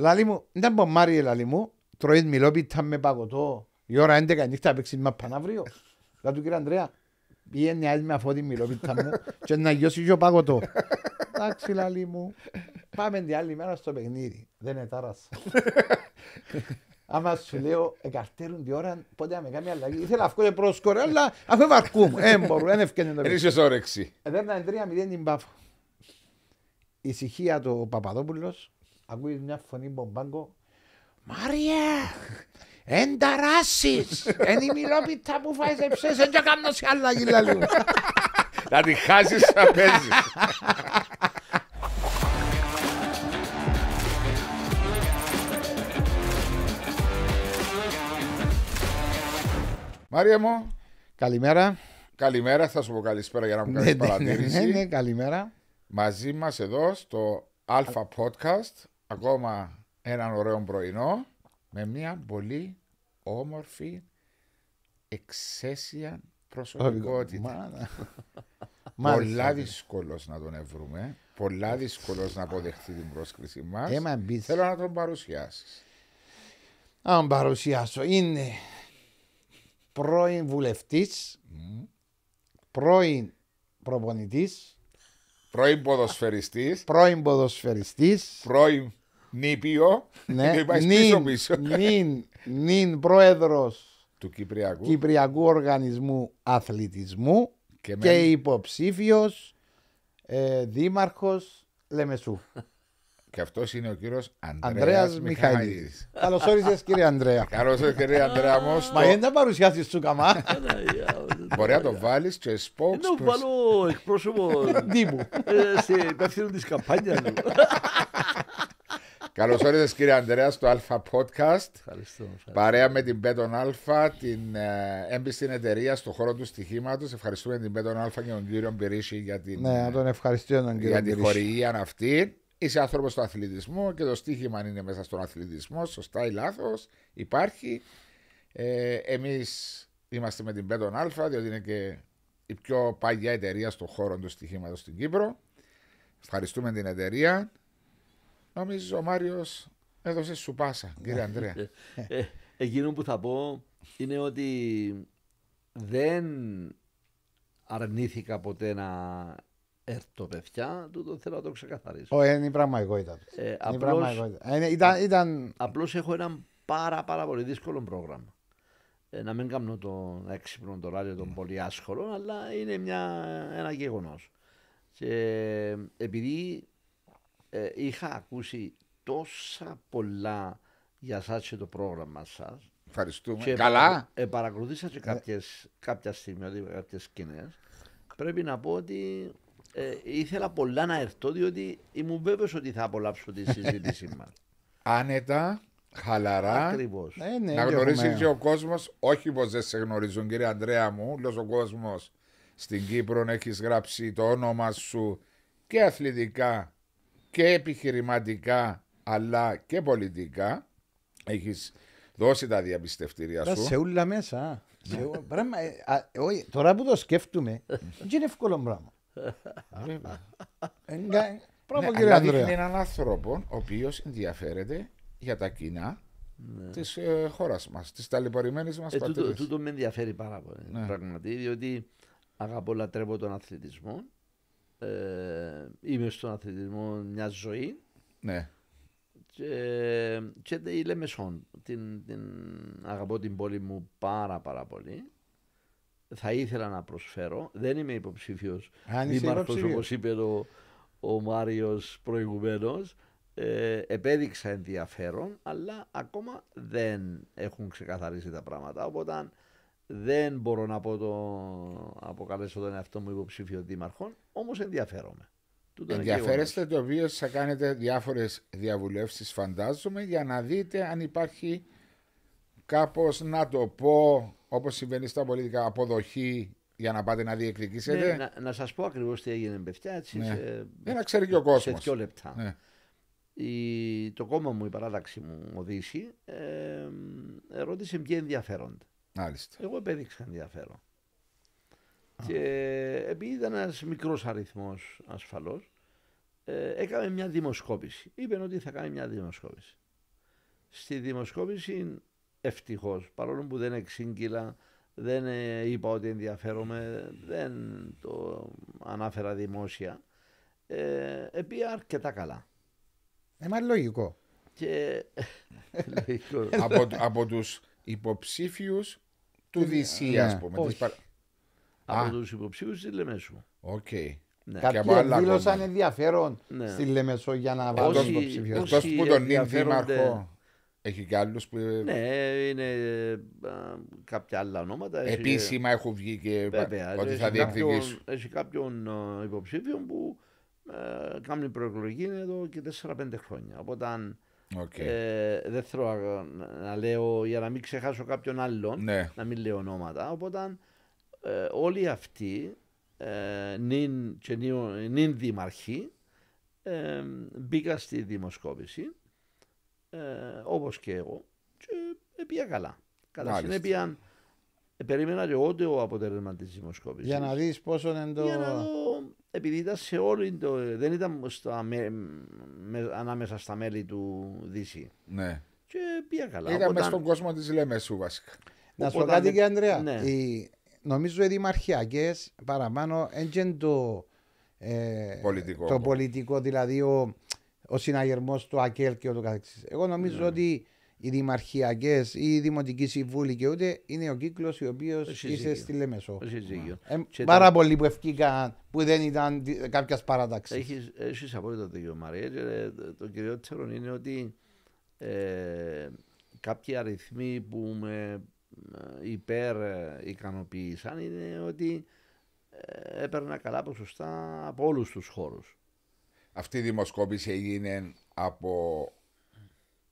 Λαλή μου, ήταν Μάριε, λαλή μου, τρώει μιλόπιτα με παγωτό, η ώρα 11 η νύχτα παίξει μα αύριο. Λα του κύριε Ανδρέα, πήγαινε άλλη με αφώτη μιλόπιτα μου και να γιώσεις και ο παγωτό. Εντάξει λαλή μου, πάμε την άλλη μέρα στο παιχνίδι. Δεν ετάρασα. Άμα σου λέω, εγκαρτέρουν την ώρα, πότε να με κάνει αλλαγή. Ήθελα αυτό και πρόσκορο, αλλά αφού μου. Ε, δεν μπορώ, δεν ευκαινε το παιχνίδι. όρεξη. την Ησυχία του Παπαδόπουλος, ακούει μια φωνή μπομπάγκο «Μάρια, εν ταράσεις, εν η που φάεις εψές, εν και κάνω σε άλλα γύλα λίγο. Να τη χάσεις να παίζεις. Μάρια μου, καλημέρα. Καλημέρα, θα σου πω καλησπέρα για να μου κάνεις ναι, ναι, ναι, παρατήρηση. Ναι, καλημέρα. Μαζί μας εδώ στο Αλφα Podcast ακόμα έναν ωραίο πρωινό με μια πολύ όμορφη εξαίσια προσωπικότητα. Πολλά δύσκολος να τον ευρούμε. Πολλά δύσκολος να αποδεχτεί την πρόσκληση μας. Θέλω να τον παρουσιάσεις. Αν παρουσιάσω, είναι πρώην βουλευτής, mm. πρώην προπονητής, πρώην ποδοσφαιριστής, πρώην πρώην Νίπιο. Ναι. νυν, πίσω. πρόεδρος του Κυπριακού. Κυπριακού Οργανισμού Αθλητισμού και, και υποψήφιος ε, δήμαρχος Λεμεσού. Και αυτός είναι ο κύριος Ανδρέας Μιχαήλ. Καλώς όρισες, κύριε Ανδρέα. Καλώς όρισε, κύριε Ανδρέα. Μα δεν θα παρουσιάσει του καμά. Ναι, ναι, Μπορεί να το βάλεις και σπόξ. Να βάλω εκπρόσωπο ε, Σε υπεύθυνο της καμπάνιας του. Καλώ ήρθατε κύριε Αντρέα, στο Αλφα Podcast. Ευχαριστώ. Παρέα με την Πέτον Αλφα, την ε, έμπιστη εταιρεία στον χώρο του στοιχήματος. Ευχαριστούμε την Πέτον Αλφα και τον κύριο Μπυρίση για την. Ναι, τον κύριο την χορηγία αυτή. Είσαι άνθρωπος του αθλητισμού και το στοίχημα είναι μέσα στον αθλητισμό. Σωστά ή λάθος. Υπάρχει. Ε, Εμείς είμαστε με την Πέτον Αλφα, διότι είναι και η πιο παλιά εταιρεία στον χώρο του στοιχήματος στην Κύπρο. Ευχαριστούμε την εταιρεία. Νομίζω ο Μάριος έδωσε σου πάσα, κύριε Αντρέα. Ε, ε, εκείνο που θα πω είναι ότι δεν αρνήθηκα ποτέ να έρθω παιδιά, τούτο θέλω να το ξεκαθαρίσω. Όχι, είναι η εγώ Ε, ε ναι, ήταν... απλώς έχω ένα πάρα πάρα πολύ δύσκολο πρόγραμμα. να μην κάνω τον έξυπνο το ράδιο των πολύ άσχολο αλλά είναι ένα γεγονός. Και επειδή ε, είχα ακούσει τόσα πολλά για σας και το πρόγραμμα σας. Ευχαριστούμε. Και Καλά. Ε, και ναι. κάποιες, κάποια στιγμή, κάποιες σκηνές. Πρέπει να πω ότι ε, ήθελα πολλά να έρθω, διότι ήμουν βέβαιος ότι θα απολαύσω τη συζήτησή μας. Άνετα, χαλαρά. Ακριβώς. Ε, ναι, να γνωρίζει και ο κόσμος, όχι πως δεν σε γνωρίζουν, κύριε Αντρέα μου, λέω ο κόσμος στην Κύπρο έχεις γράψει το όνομα σου και αθλητικά και επιχειρηματικά αλλά και πολιτικά. Έχεις δώσει τα διαπιστευτήρια σου. Σε όλα μέσα. Ναι. Ε, τώρα που το σκέφτομαι, δεν είναι εύκολο πράγμα. Ναι, πράγμα κύριε Είναι έναν άνθρωπο ο οποίος ενδιαφέρεται για τα κοινά ναι. της ε, χώρας μας, της ταλαιπωρημένης μας ε, πατρίδας. Τούτο, με ενδιαφέρει πάρα πολύ. Πραγματικά, διότι αγαπώ, λατρεύω τον αθλητισμό ε, είμαι στον αθλητισμό μιας ζωής. Ναι. Και, και η Λεμεσόν. Την, την, αγαπώ την πόλη μου πάρα πάρα πολύ. Θα ήθελα να προσφέρω. Δεν είμαι υποψήφιος δήμαρχο όπως είπε ο Μάριος προηγουμένως. Ε, επέδειξα ενδιαφέρον, αλλά ακόμα δεν έχουν ξεκαθαρίσει τα πράγματα. Οπότε δεν μπορώ να πω το, αποκαλέσω τον εαυτό μου υποψήφιο δήμαρχο. Όμως ενδιαφέρομαι. Ενδιαφέρεστε το οποίο θα κάνετε διάφορες διαβουλεύσεις, φαντάζομαι, για να δείτε αν υπάρχει κάπως να το πω όπως συμβαίνει στα πολιτικά αποδοχή για να πάτε να διεκδικήσετε. Ναι, να, να σας πω ακριβώς τι έγινε με έτσι. Ναι. Σε, να ξέρει και ο κόσμο. Σε δύο λεπτά. Ναι. Η, το κόμμα μου, η παράδοξη μου, ο Δύση, ε, ε, ρώτησε ποιοι ενδιαφέρονται. Εγώ επέδειξα ενδιαφέρον. Και επειδή ήταν ένας μικρός αριθμός ασφαλώς, ε, έκανε μια δημοσκόπηση. Είπε ότι θα κάνει μια δημοσκόπηση. Στη δημοσκόπηση ευτυχώς, παρόλο που δεν εξήγηλα, δεν ε, είπα ότι ενδιαφέρομαι, δεν το ανάφερα δημόσια, ε, αρκετά καλά. Ε, λογικό. Και... Ε, λογικό. από, από τους υποψήφιους του Δυσσία. ας ναι. πούμε. Όχι από τους υποψήφιου της Λεμεσού. Οκ. Okay. Ναι. Κάποιοι δήλωσαν ενδιαφέρον ναι. στη Λεμεσό για να βάλουν υποψήφιο. Εκτός που τον νυν δήμαρχο έχει και άλλους που. Ναι, είναι κάποια άλλα ονόματα. Επίσημα έχουν βγει και Βέβαια, ότι θα διεκδικήσουν. Έχει κάποιον υποψήφιο που ε, κάνει προεκλογή εδώ και 4-5 χρόνια. Οπότε Okay. Ε, δεν θέλω να λέω για να μην ξεχάσω κάποιον άλλον, ναι. να μην λέω ονόματα. Οπότε ε, όλοι αυτοί ε, νυν, και νυν δημαρχοί ε, μπήκα στη δημοσκόπηση όπως και εγώ και πήγαν καλά. Κατά συνέπεια περίμενα και εγώ το αποτέλεσμα της δημοσκόπησης. Για να δεις πόσο είναι το. Για να δω, επειδή ήταν σε όλη το. Δεν ήταν στα με, με, ανάμεσα στα μέλη του Δύση. Ναι. Και πήγα καλά. Ήταν μέσα στον κόσμο της Λεμεσού βασικά. Να σου πω κάτι και Ανδρέα. Ναι. Η νομίζω οι δημαρχιακές παραπάνω έγινε το, ε, πολιτικό, το πολιτικό, δηλαδή ο, ο συναγερμός του ΑΚΕΛ και ούτω καθεξής. Εγώ νομίζω ναι. ότι οι δημαρχιακές ή οι δημοτικοί συμβούλοι και ούτε είναι ο κύκλος ο οποίος είσαι στη Λέμεσο. Ε, πάρα πολλοί που ευκήκαν που δεν ήταν κάποιας παράταξης. Έχεις έχεις απόλυτο δίκιο, Μαρία. Ε, το κυριότερο είναι ότι ε, κάποιοι αριθμοί που με υπερ ε, ικανοποίησαν είναι ότι ε, έπαιρνα καλά ποσοστά από όλους τους χώρους. Αυτή η δημοσκόπηση έγινε από.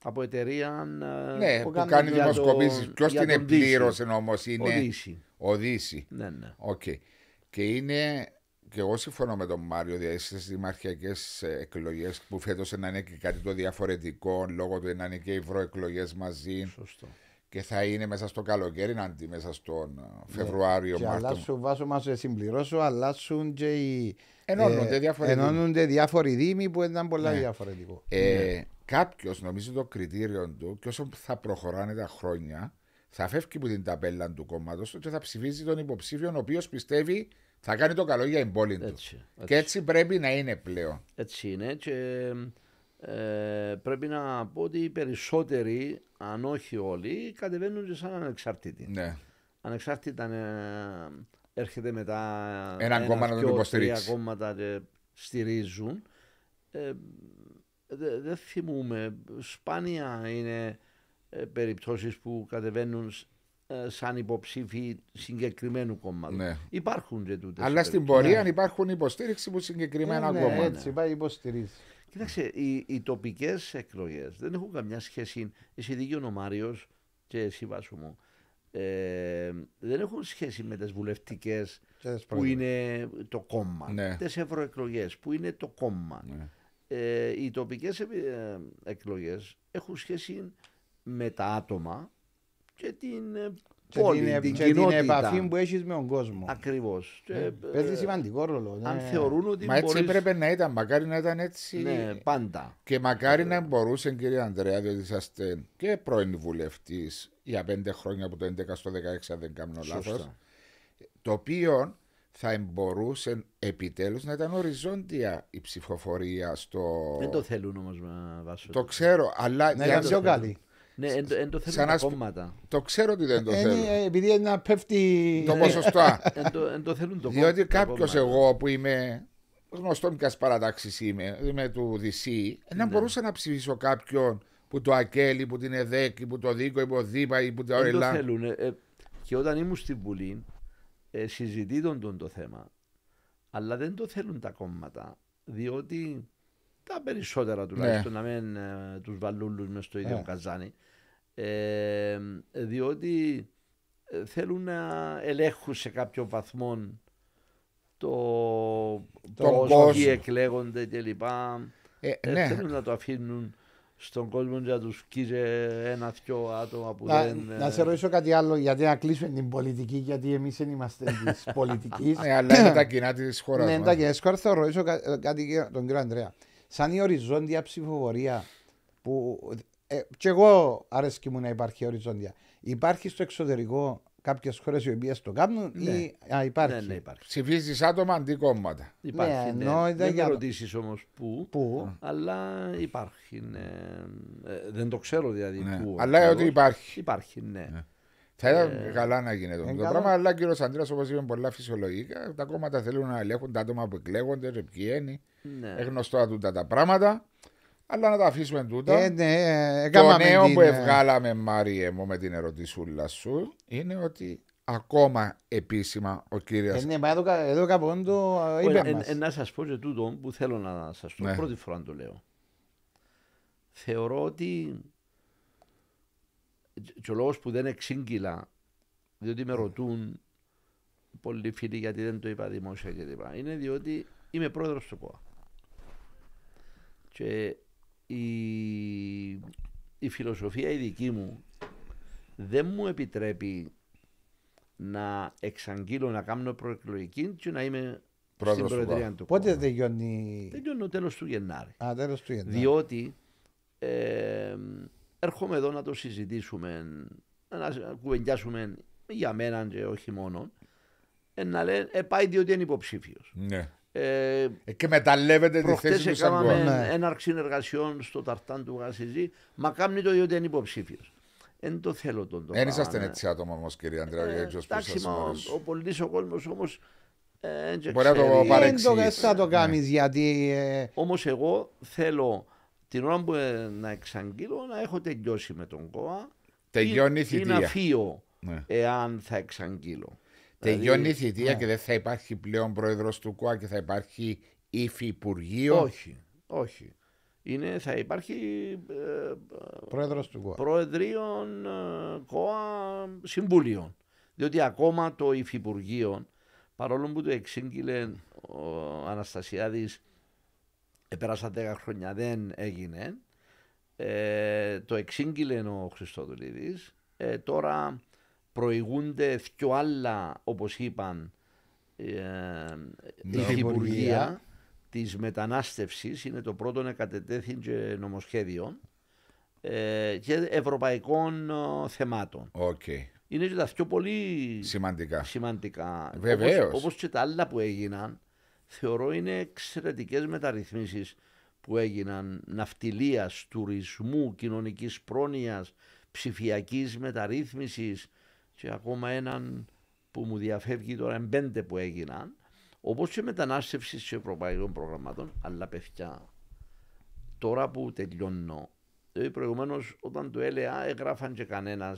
Από εταιρεία. Ε, ναι, που, κάνει δημοσκόπηση, Το... Ποιο την πλήρωσε όμως είναι. Οδύση. Οδύση. Ναι, ναι. Okay. Και είναι. Και εγώ συμφωνώ με τον Μάριο δηλαδή στις δημαρχιακές εκλογές που φέτος να είναι και κάτι το διαφορετικό λόγω του να είναι και οι ευρωεκλογές μαζί. Σωστό και θα είναι μέσα στο καλοκαίρι, αντί μέσα στον ε, ναι. Φεβρουάριο, yeah. Μάρτιο. Αλλάσουν, βάσο μα σε συμπληρώσω, αλλάσουν και οι. Ε, ενώνονται, ε, διάφοροι, ενώνονται διάφοροι δήμοι που ήταν πολλά ναι. διαφορετικό. Ε, ναι. Κάποιος, νομίζω το κριτήριο του, και όσο θα προχωράνε τα χρόνια, θα φεύγει από την ταπέλα του κόμματος και θα ψηφίζει τον υποψήφιο ο οποίος πιστεύει θα κάνει το καλό για την πόλη του. Έτσι, έτσι. Και έτσι πρέπει να είναι πλέον. Έτσι είναι. Και... Ε, πρέπει να πω ότι οι περισσότεροι, αν όχι όλοι, κατεβαίνουν και σαν ανεξαρτήτη Ναι. Ανεξάρτητα ε, έρχεται μετά ένα, ένας κόμμα να τον υποστηρίξει. κόμματα στηρίζουν. Ε, Δεν δε θυμούμε. Σπάνια είναι ε, περιπτώσεις που κατεβαίνουν σαν υποψήφοι συγκεκριμένου κόμματος. Ναι. Υπάρχουν και Αλλά στην πορεία ναι. υπάρχουν υποστήριξη που συγκεκριμένα ναι, ναι κόμματα. Ναι, έτσι, Κοιτάξτε, οι, οι τοπικές εκλογές δεν έχουν καμιά σχέση. Εσύ δίκιο ο Μάριος και εσύ βάσου μου. Ε, δεν έχουν σχέση με τις βουλευτικές ναι. που είναι το κόμμα. Ναι. Τις ευρωεκλογές που είναι το κόμμα. οι τοπικές ε, εκλογές έχουν σχέση με τα άτομα και την ε, και την, επαφή που έχεις με τον κόσμο. Ακριβώς. Ε, ε, παίζει ε, σημαντικό ρόλο. Ναι. Αν θεωρούν ότι. Μα έτσι έπρεπε να ήταν, μακάρι να ήταν έτσι. Ναι, πάντα. Και μακάρι να μπορούσε, κύριε Ανδρέα, διότι είσαστε και πρώην βουλευτής για πέντε χρόνια από το 2011 στο 2016, αν δεν κάνω λάθος. Το οποίο θα μπορούσε επιτέλους να ήταν οριζόντια η ψηφοφορία στο. Δεν το θέλουν όμως να βάσουν. Το ξέρω, αλλά. Ναι, να ήταν πιο καλή. Ναι, εν, το θέλουν τα κόμματα. Το ξέρω ότι δεν το ε, ναι, θέλουν. Ε, επειδή είναι να πέφτει το ναι. ποσοστό. εν, το, θέλουν το Διότι κάποιο εγώ που είμαι γνωστό και παρατάξει είμαι, είμαι του DC, να ναι. μπορούσα να ψηφίσω κάποιον που το Ακέλη, που την ΕΔΕΚΗ, που το Δίκο, που το Δίπα, που το οριλά... Δεν το θέλουν. Ε, ε, και όταν ήμουν στην Βουλή, ε, συζητήτων το θέμα. Αλλά δεν το θέλουν τα κόμματα, διότι τα περισσότερα τουλάχιστον ναι. να μην ε, τους βαλούλους στο ίδιο καζάνι διότι ε, θέλουν να ελέγχουν σε κάποιο βαθμό το πώς εκλέγονται κλπ. Ε, ε, ναι. Θέλουν να το αφήνουν στον κόσμο για να του κοίζει ένα-δυο άτομα που να, δεν. Να σε ε, ρωτήσω κάτι άλλο, γιατί να κλείσουμε την πολιτική, γιατί εμείς δεν είμαστε της πολιτικής. ναι, αλλά είναι τα κοινά της χώρας. Ναι, τα κοινά Θα ρωτήσω ε, κάτι τον κύριο Ανδρέα. Σαν η οριζόντια ψηφοφορία που ε, και εγώ αρέσκει μου να υπάρχει οριζόντια. Υπάρχει στο εξωτερικό κάποιες χώρες οι οποίες το κάνουν ναι. ή α, υπάρχει. Ναι, ναι, Ψηφίζεις άτομα αντί κόμματα. Υπάρχει. Ναι, ναι. Δεν για... ρωτήσεις όμως πού, πού, αλλά υπάρχει. Ναι. Ε, δεν το ξέρω δηλαδή ναι. πού. Αλλά ότι υπάρχει. Υπάρχει, ναι. ναι. Θα ήταν ε, καλά να γίνεται αυτό το πράγμα, αλλά ο κύριος Αντρέα, όπω είπε, πολλά φυσιολογικά. Τα κόμματα θέλουν να ελέγχουν τα άτομα που εκλέγονται, ποιοι είναι. Ναι. γνωστό τα πράγματα. Αλλά να τα αφήσουμε τούτα. Ε, ναι, ε, ε, το νέο που ευγάλαμε, Μάριε μου, με την ερωτήσουλα σου, είναι ότι ακόμα επίσημα ο κύριος. Ε, ναι, μα εδώ, εδώ κάπου το είπε. Ε, να σας πω και τούτο που θέλω να σας πω, ναι. πρώτη φορά το λέω. Θεωρώ ότι και ο λόγος που δεν εξήγηλα, διότι με ρωτούν πολλοί φίλοι γιατί δεν το είπα δημόσια κλπ. Είναι διότι είμαι πρόεδρος του ΠΟΑ. Και η, η φιλοσοφία η δική μου δεν μου επιτρέπει να εξαγγείλω να κάνω προεκλογική και να είμαι στην Προεδρία του. Πότε δεν γιώνει ο τέλος του Γενάρη. Α, τέλος του Γενάρη. Διότι ε, έρχομαι εδώ να το συζητήσουμε, να κουβεντιάσουμε για μένα και όχι μόνο. Ε, να λένε, ε, πάει διότι είναι υποψήφιος». Ναι. Εκμεταλλεύεται ε, τη θέση του σαν ναι. έναρξη εργασιών στο ταρτάν του Γασιζή, μα κάνει το διότι είναι υποψήφιος. Δεν το θέλω τον τόπο. Δεν είσαστε έτσι άτομο όμως, κύριε Αντρέα, ε, έξω Εντάξει, ο πολιτής ο κόσμος όμως. Ε, Μπορεί να το παρεξηγήσει. Δεν το, το ναι. κάνεις γιατί. Ε, όμως εγώ θέλω την ώρα που να εξαγγείλω να έχω τελειώσει με τον ΚΟΑ. Τελειώνει η θητεία. Ή να φύγω ναι. εάν θα εξαγγείλω. Δηλαδή, Τελειώνει η θητεία ναι. και δεν θα υπάρχει πλέον πρόεδρος του ΚΟΑ και θα υπάρχει υφυπουργείο. Όχι, όχι. Είναι, θα υπάρχει ε, Πρόεδρος του ΚΟΑ. Προεδρείων ε, ΚΟΑ Συμβούλιων. Διότι ακόμα το Υφυπουργείο, παρόλο που το εξήγηλε ο Αναστασιάδης επέρασαν 10 χρόνια, δεν έγινε, ε, το εξήγηλε ο Χριστόδουλίδης, ε, τώρα προηγούνται πιο άλλα, όπως είπαν, ε, η Υπουργεία ναι. της μετανάστευσης. Είναι το πρώτο να κατετέθη και ε, ευρωπαϊκών ε, θεμάτων. Okay. Είναι και τα πιο πολύ σημαντικά. σημαντικά. Βεβαίως. Όπως, και τα άλλα που έγιναν, θεωρώ είναι εξαιρετικές μεταρρυθμίσεις που έγιναν ναυτιλίας, τουρισμού, κοινωνικής πρόνοιας, ψηφιακής μεταρρύθμισης και ακόμα έναν που μου διαφεύγει τώρα εν πέντε που έγιναν, όπως και μετανάστευσης σε ευρωπαϊκών προγραμμάτων, αλλά παιδιά, τώρα που τελειώνω, δηλαδή ε, προηγουμένως όταν το έλεγα, έγραφαν και κανένας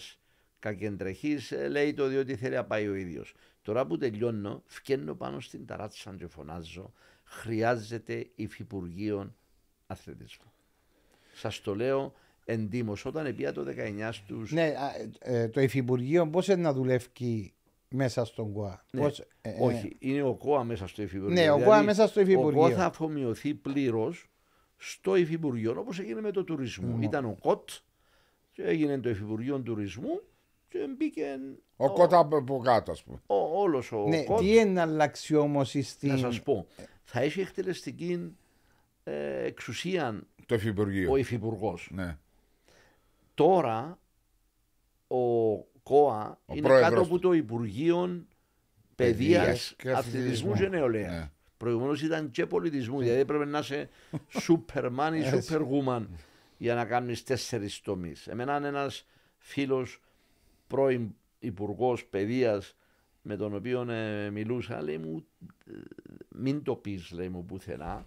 κακεντρεχής, ε, λέει το διότι θέλει να πάει ο ίδιος. Τώρα που τελειώνω, φκένω πάνω στην ταράτσα και φωνάζω, χρειάζεται υφυπουργείο αθλητισμού. Σας το λέω εντύμως όταν πήγα το 19 στους... Ναι, ε, ε, το Υφυπουργείο πώς είναι να δουλεύει μέσα στον ΚΟΑ. Ναι. Πώς, ε, ε, Όχι, είναι ο ΚΟΑ μέσα στο Υφυπουργείο. Ναι, ο δηλαδή, ΚΟΑ δηλαδή, μέσα στο Υφυπουργείο. Ο ΚΟΑ θα αφομοιωθεί πλήρως στο Υφυπουργείο όπως έγινε με το τουρισμό. Mm. Ήταν ο ΚΟΤ, και έγινε το Υφυπουργείο Τουρισμού και μπήκε. Ο, ο κότα από κάτω, ας πούμε. Ο, όλος ο ναι, κότ, τι είναι αλλάξει όμω στην. Να σας πω, θα έχει εκτελεστική ε, εξουσία το ο υφυπουργός. Ναι. Τώρα ο ΚΟΑ ο είναι κάτω από το Υπουργείο Παιδείας, Αθλητισμού και Νεολαίας. Ναι. Προηγουμένως ήταν και πολιτισμού, δηλαδή έπρεπε να είσαι Superman ή Superwoman για να κάνεις τέσσερις τομείς. Εμένα ένας φίλος πρώην υπουργός παιδείας με τον οποίο ε, μιλούσα, λέει μου, ε, μην το πεις, λέει μου πουθενά.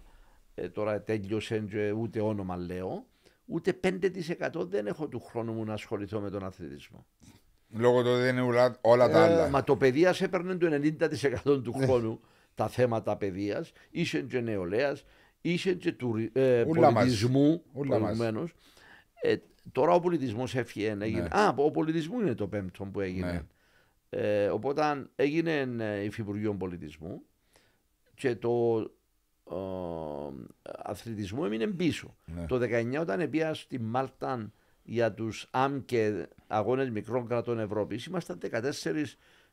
Ε, τώρα τέλειωσε, ούτε όνομα λέω ούτε 5% δεν έχω του χρόνου μου να ασχοληθώ με τον αθλητισμό. Λόγω του δεν είναι όλα τα ε, άλλα. μα το παιδείας έπαιρνε το 90% του χρόνου ναι. τα θέματα παιδείας, είσαι και νεολαίας, είσαι και του ε, πολιτισμού προηγουμένως. Ε, τώρα ο πολιτισμός έφυγε. Ναι. Α, ο πολιτισμό είναι το πέμπτο που έγινε. Ναι. Ε, οπότε έγινε ε, Υφυπουργείο Πολιτισμού και το ε, αθλητισμού έμεινε πίσω. Ναι. Το 19 όταν πήγα στη Μάλτα για τους και αγώνες μικρών κρατών Ευρώπης, ήμασταν 14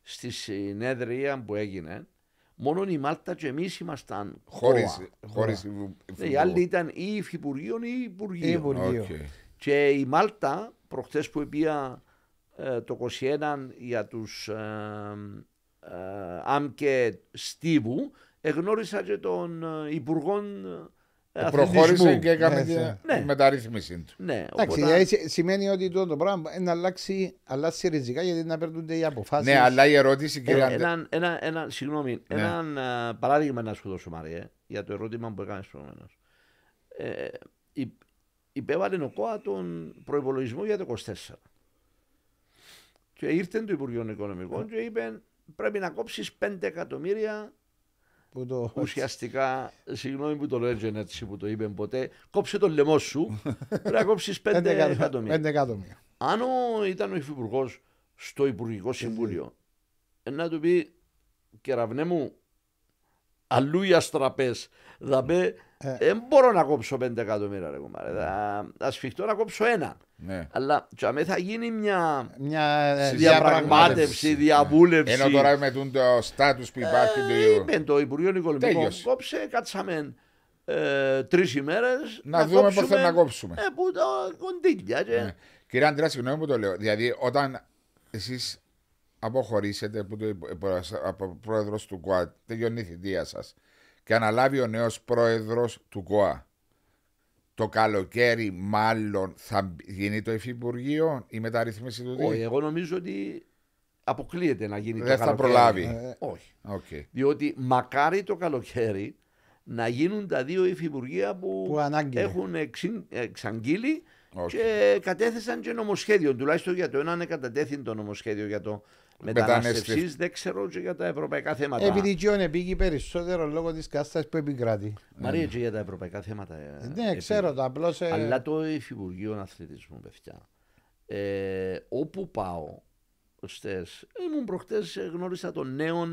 στη συνέδρια που έγινε. Μόνο η Μάλτα και εμείς ήμασταν χωρίς. Χωρίς... Ναι, οι άλλοι ήταν ή υφυπουργείων ή υπουργείων. Okay. Και η Μάλτα, προχτέ που πήγα ε, το 21 για τους ε, ε, Στίβου, εγνώρισα και των ε, υπουργών ε, ε, αθλητισμού. Προχώρησε και έκανε ναι, τη ναι. ναι. μεταρρύθμιση του. Ναι, Εντάξει, οπότε... σημαίνει ότι το, πράγμα να αλλάξει, αλλάξει ριζικά γιατί να παίρνονται οι αποφάσεις. Ναι, αλλά η ερώτηση, κύριε ε, ένα, ένα, ένα, Συγγνώμη, ναι. ένα παράδειγμα να σου δώσω, Μαριέ, για το ερώτημα που έκανες προηγουμένως. Ε, υπέβαλε ο ΚΟΑ τον προπολογισμό για το 24. Και ήρθε το Υπουργείο Οικονομικών και είπε πρέπει να κόψεις 5 εκατομμύρια που το... Ουσιαστικά, συγγνώμη που το λέω έτσι που το είπε ποτέ, κόψε το λαιμό σου, πρέπει να κόψεις 5 εκατομμύρια. Αν ήταν ο υφυπουργός στο Υπουργικό Συμβούλιο, ε, να του πει κεραυνέ μου, αλλού οι αστραπές, θα πει, ναι. δεν ε, μπορώ να κόψω 5 εκατομμύρια. Θα σφιχτώ να κόψω ένα. Ναι. Αλλά θα γίνει μια, μια ε, διαπραγμάτευση, διαβούλευση. Ενώ τώρα με το στάτου που υπάρχει. Ε, του... το Υπουργείο Οικονομικών. Κόψε, κάτσαμε ε, τρεις ημέρες. Να, να, δούμε πώς θα να κόψουμε. Ε, που το κοντήλια. Και... Ναι. Κύριε Αντρέα, συγγνώμη που το λέω. Δηλαδή, όταν εσείς αποχωρήσετε από, το, πρόεδρος του ΚΟΑ, τελειώνει η θητεία σας και αναλάβει ο νέος πρόεδρος του ΚΟΑ το καλοκαίρι μάλλον θα γίνει το Υφυπουργείο η μεταρρύθμιση του ΔΕΗ. Όχι, εγώ νομίζω ότι αποκλείεται να γίνει το καλοκαίρι. Δεν θα προλάβει. Ε, όχι. Okay. Διότι μακάρι το καλοκαίρι να γίνουν τα δύο υφυπουργεία που, έχουν εξαγγείλει και κατέθεσαν και νομοσχέδιο. Τουλάχιστον για το ένα είναι κατατέθειν το νομοσχέδιο για το μεταναστευσής, δεν ξέρω και για τα ευρωπαϊκά θέματα. Επειδή και πήγε περισσότερο λόγω της κατάσταση που επικράτει. Μαρία, και για τα ευρωπαϊκά θέματα. Ε, ναι, ξέρω, το απλώς. Ε, Αλλά το Υφυπουργείο Αθλητισμού, παιδιά. Ε, όπου πάω, στες, ήμουν προχτές γνώρισα τον νέο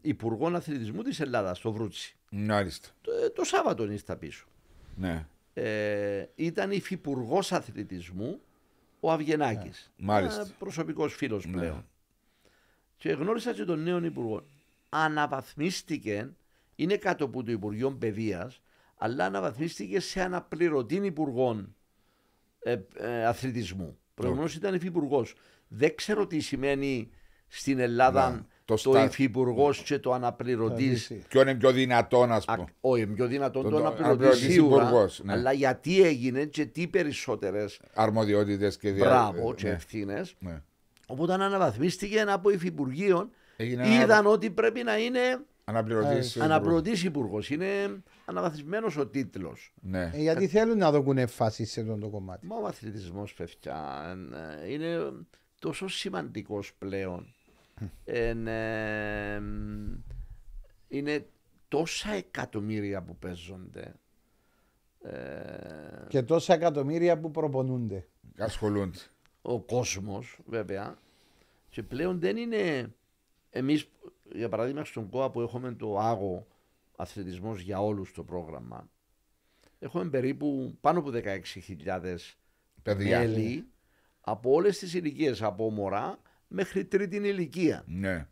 υπουργό αθλητισμού της Ελλάδας, το Βρούτσι. Μάλιστα. Το, το Σάββατο στα πίσω. Ναι. ήταν υφυπουργός αθλητισμού ο Αυγενάκης. Ναι, μάλιστα. Προσωπικός φίλος ναι. πλέον. Και γνώρισα και τον νέο υπουργό. Αναβαθμίστηκε, είναι κάτω από το Υπουργείο Παιδείας, αλλά αναβαθμίστηκε σε αναπληρωτή υπουργών ε, ε, αθλητισμού. Προηγουμένως ήταν υφυπουργός. Δεν ξέρω τι σημαίνει στην Ελλάδα. Ναι το, το υφυπουργός και το αναπληρωτής. Ποιο είναι πιο δυνατό, να πούμε. Όχι, πιο δυνατό το, το αναπληρωτή ναι. Αλλά γιατί έγινε και τι περισσότερες αρμοδιότητες και διάρκεια. Μπράβο, ε, και ναι. ευθύνες. Ναι. Οπότε αναβαθμίστηκε από υφυπουργείων. είδαν ότι πρέπει να είναι αναπληρωτής ε, υπουργό. Είναι αναβαθμισμένος ο τίτλος. Ε, γιατί θέλουν να δοκούν εφάσει σε αυτό το κομμάτι. Μα ο αθλητισμός, παιδιά, είναι τόσο σημαντικός πλέον είναι τόσα εκατομμύρια που παίζονται. Ε, και τόσα εκατομμύρια που προπονούνται. Ασχολούνται. Ο κόσμος βέβαια. Και πλέον δεν είναι εμείς για παράδειγμα στον ΚΟΑ που έχουμε το άγο αθλητισμός για όλους το πρόγραμμα. Έχουμε περίπου πάνω από 16.000 μέλη από όλες τις ηλικίες από μωρά μέχρι τρίτη ηλικία. Ναι.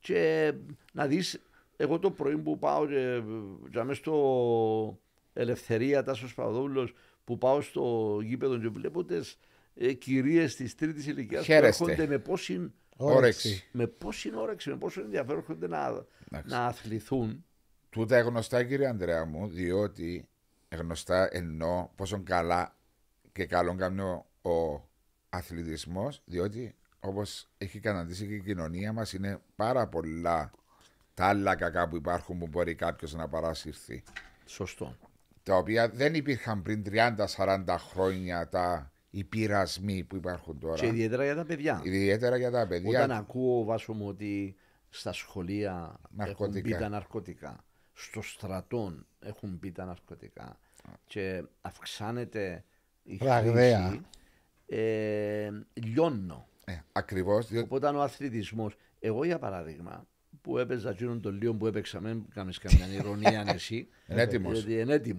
Και να δεις εγώ το πρωί που πάω και, και στο Ελευθερία Τάσος Παπαδόπουλο που πάω στο γήπεδο και βλέπω τις ε, κυρίες της τρίτης ηλικίας που έρχονται με πόση όρεξη, με πόση όρεξη, με πόσο ενδιαφέρον έρχονται να, να αθληθούν. Τούτα γνωστά, κύριε Ανδρέα μου, διότι γνωστά εννοώ πόσο καλά και καλό κάνει ο αθλητισμός διότι όπως έχει καταντήσει και η κοινωνία μας, είναι πάρα πολλά τα άλλα κακά που υπάρχουν που μπορεί κάποιος να παρασυρθεί. Σωστό. Τα οποία δεν υπήρχαν πριν 30-40 χρόνια τα οι που υπάρχουν τώρα. Και ιδιαίτερα για τα παιδιά. Ιδιαίτερα για τα παιδιά. Όταν ακούω, βάσο μου, ότι στα σχολεία ναρκωτικά. έχουν πει τα ναρκωτικά, στο στρατό έχουν πει τα ναρκωτικά και αυξάνεται η χρήση, ε, λιώνω. Ναι, ακριβώς. Διότι... Οπότε ο αθλητισμός, εγώ για παράδειγμα, που έπαιζα τζίνον τον Λίον που έπαιξαμε, κάνεις καμιά ηρωνία αν εσύ. Ενέτοιμο. Γιατί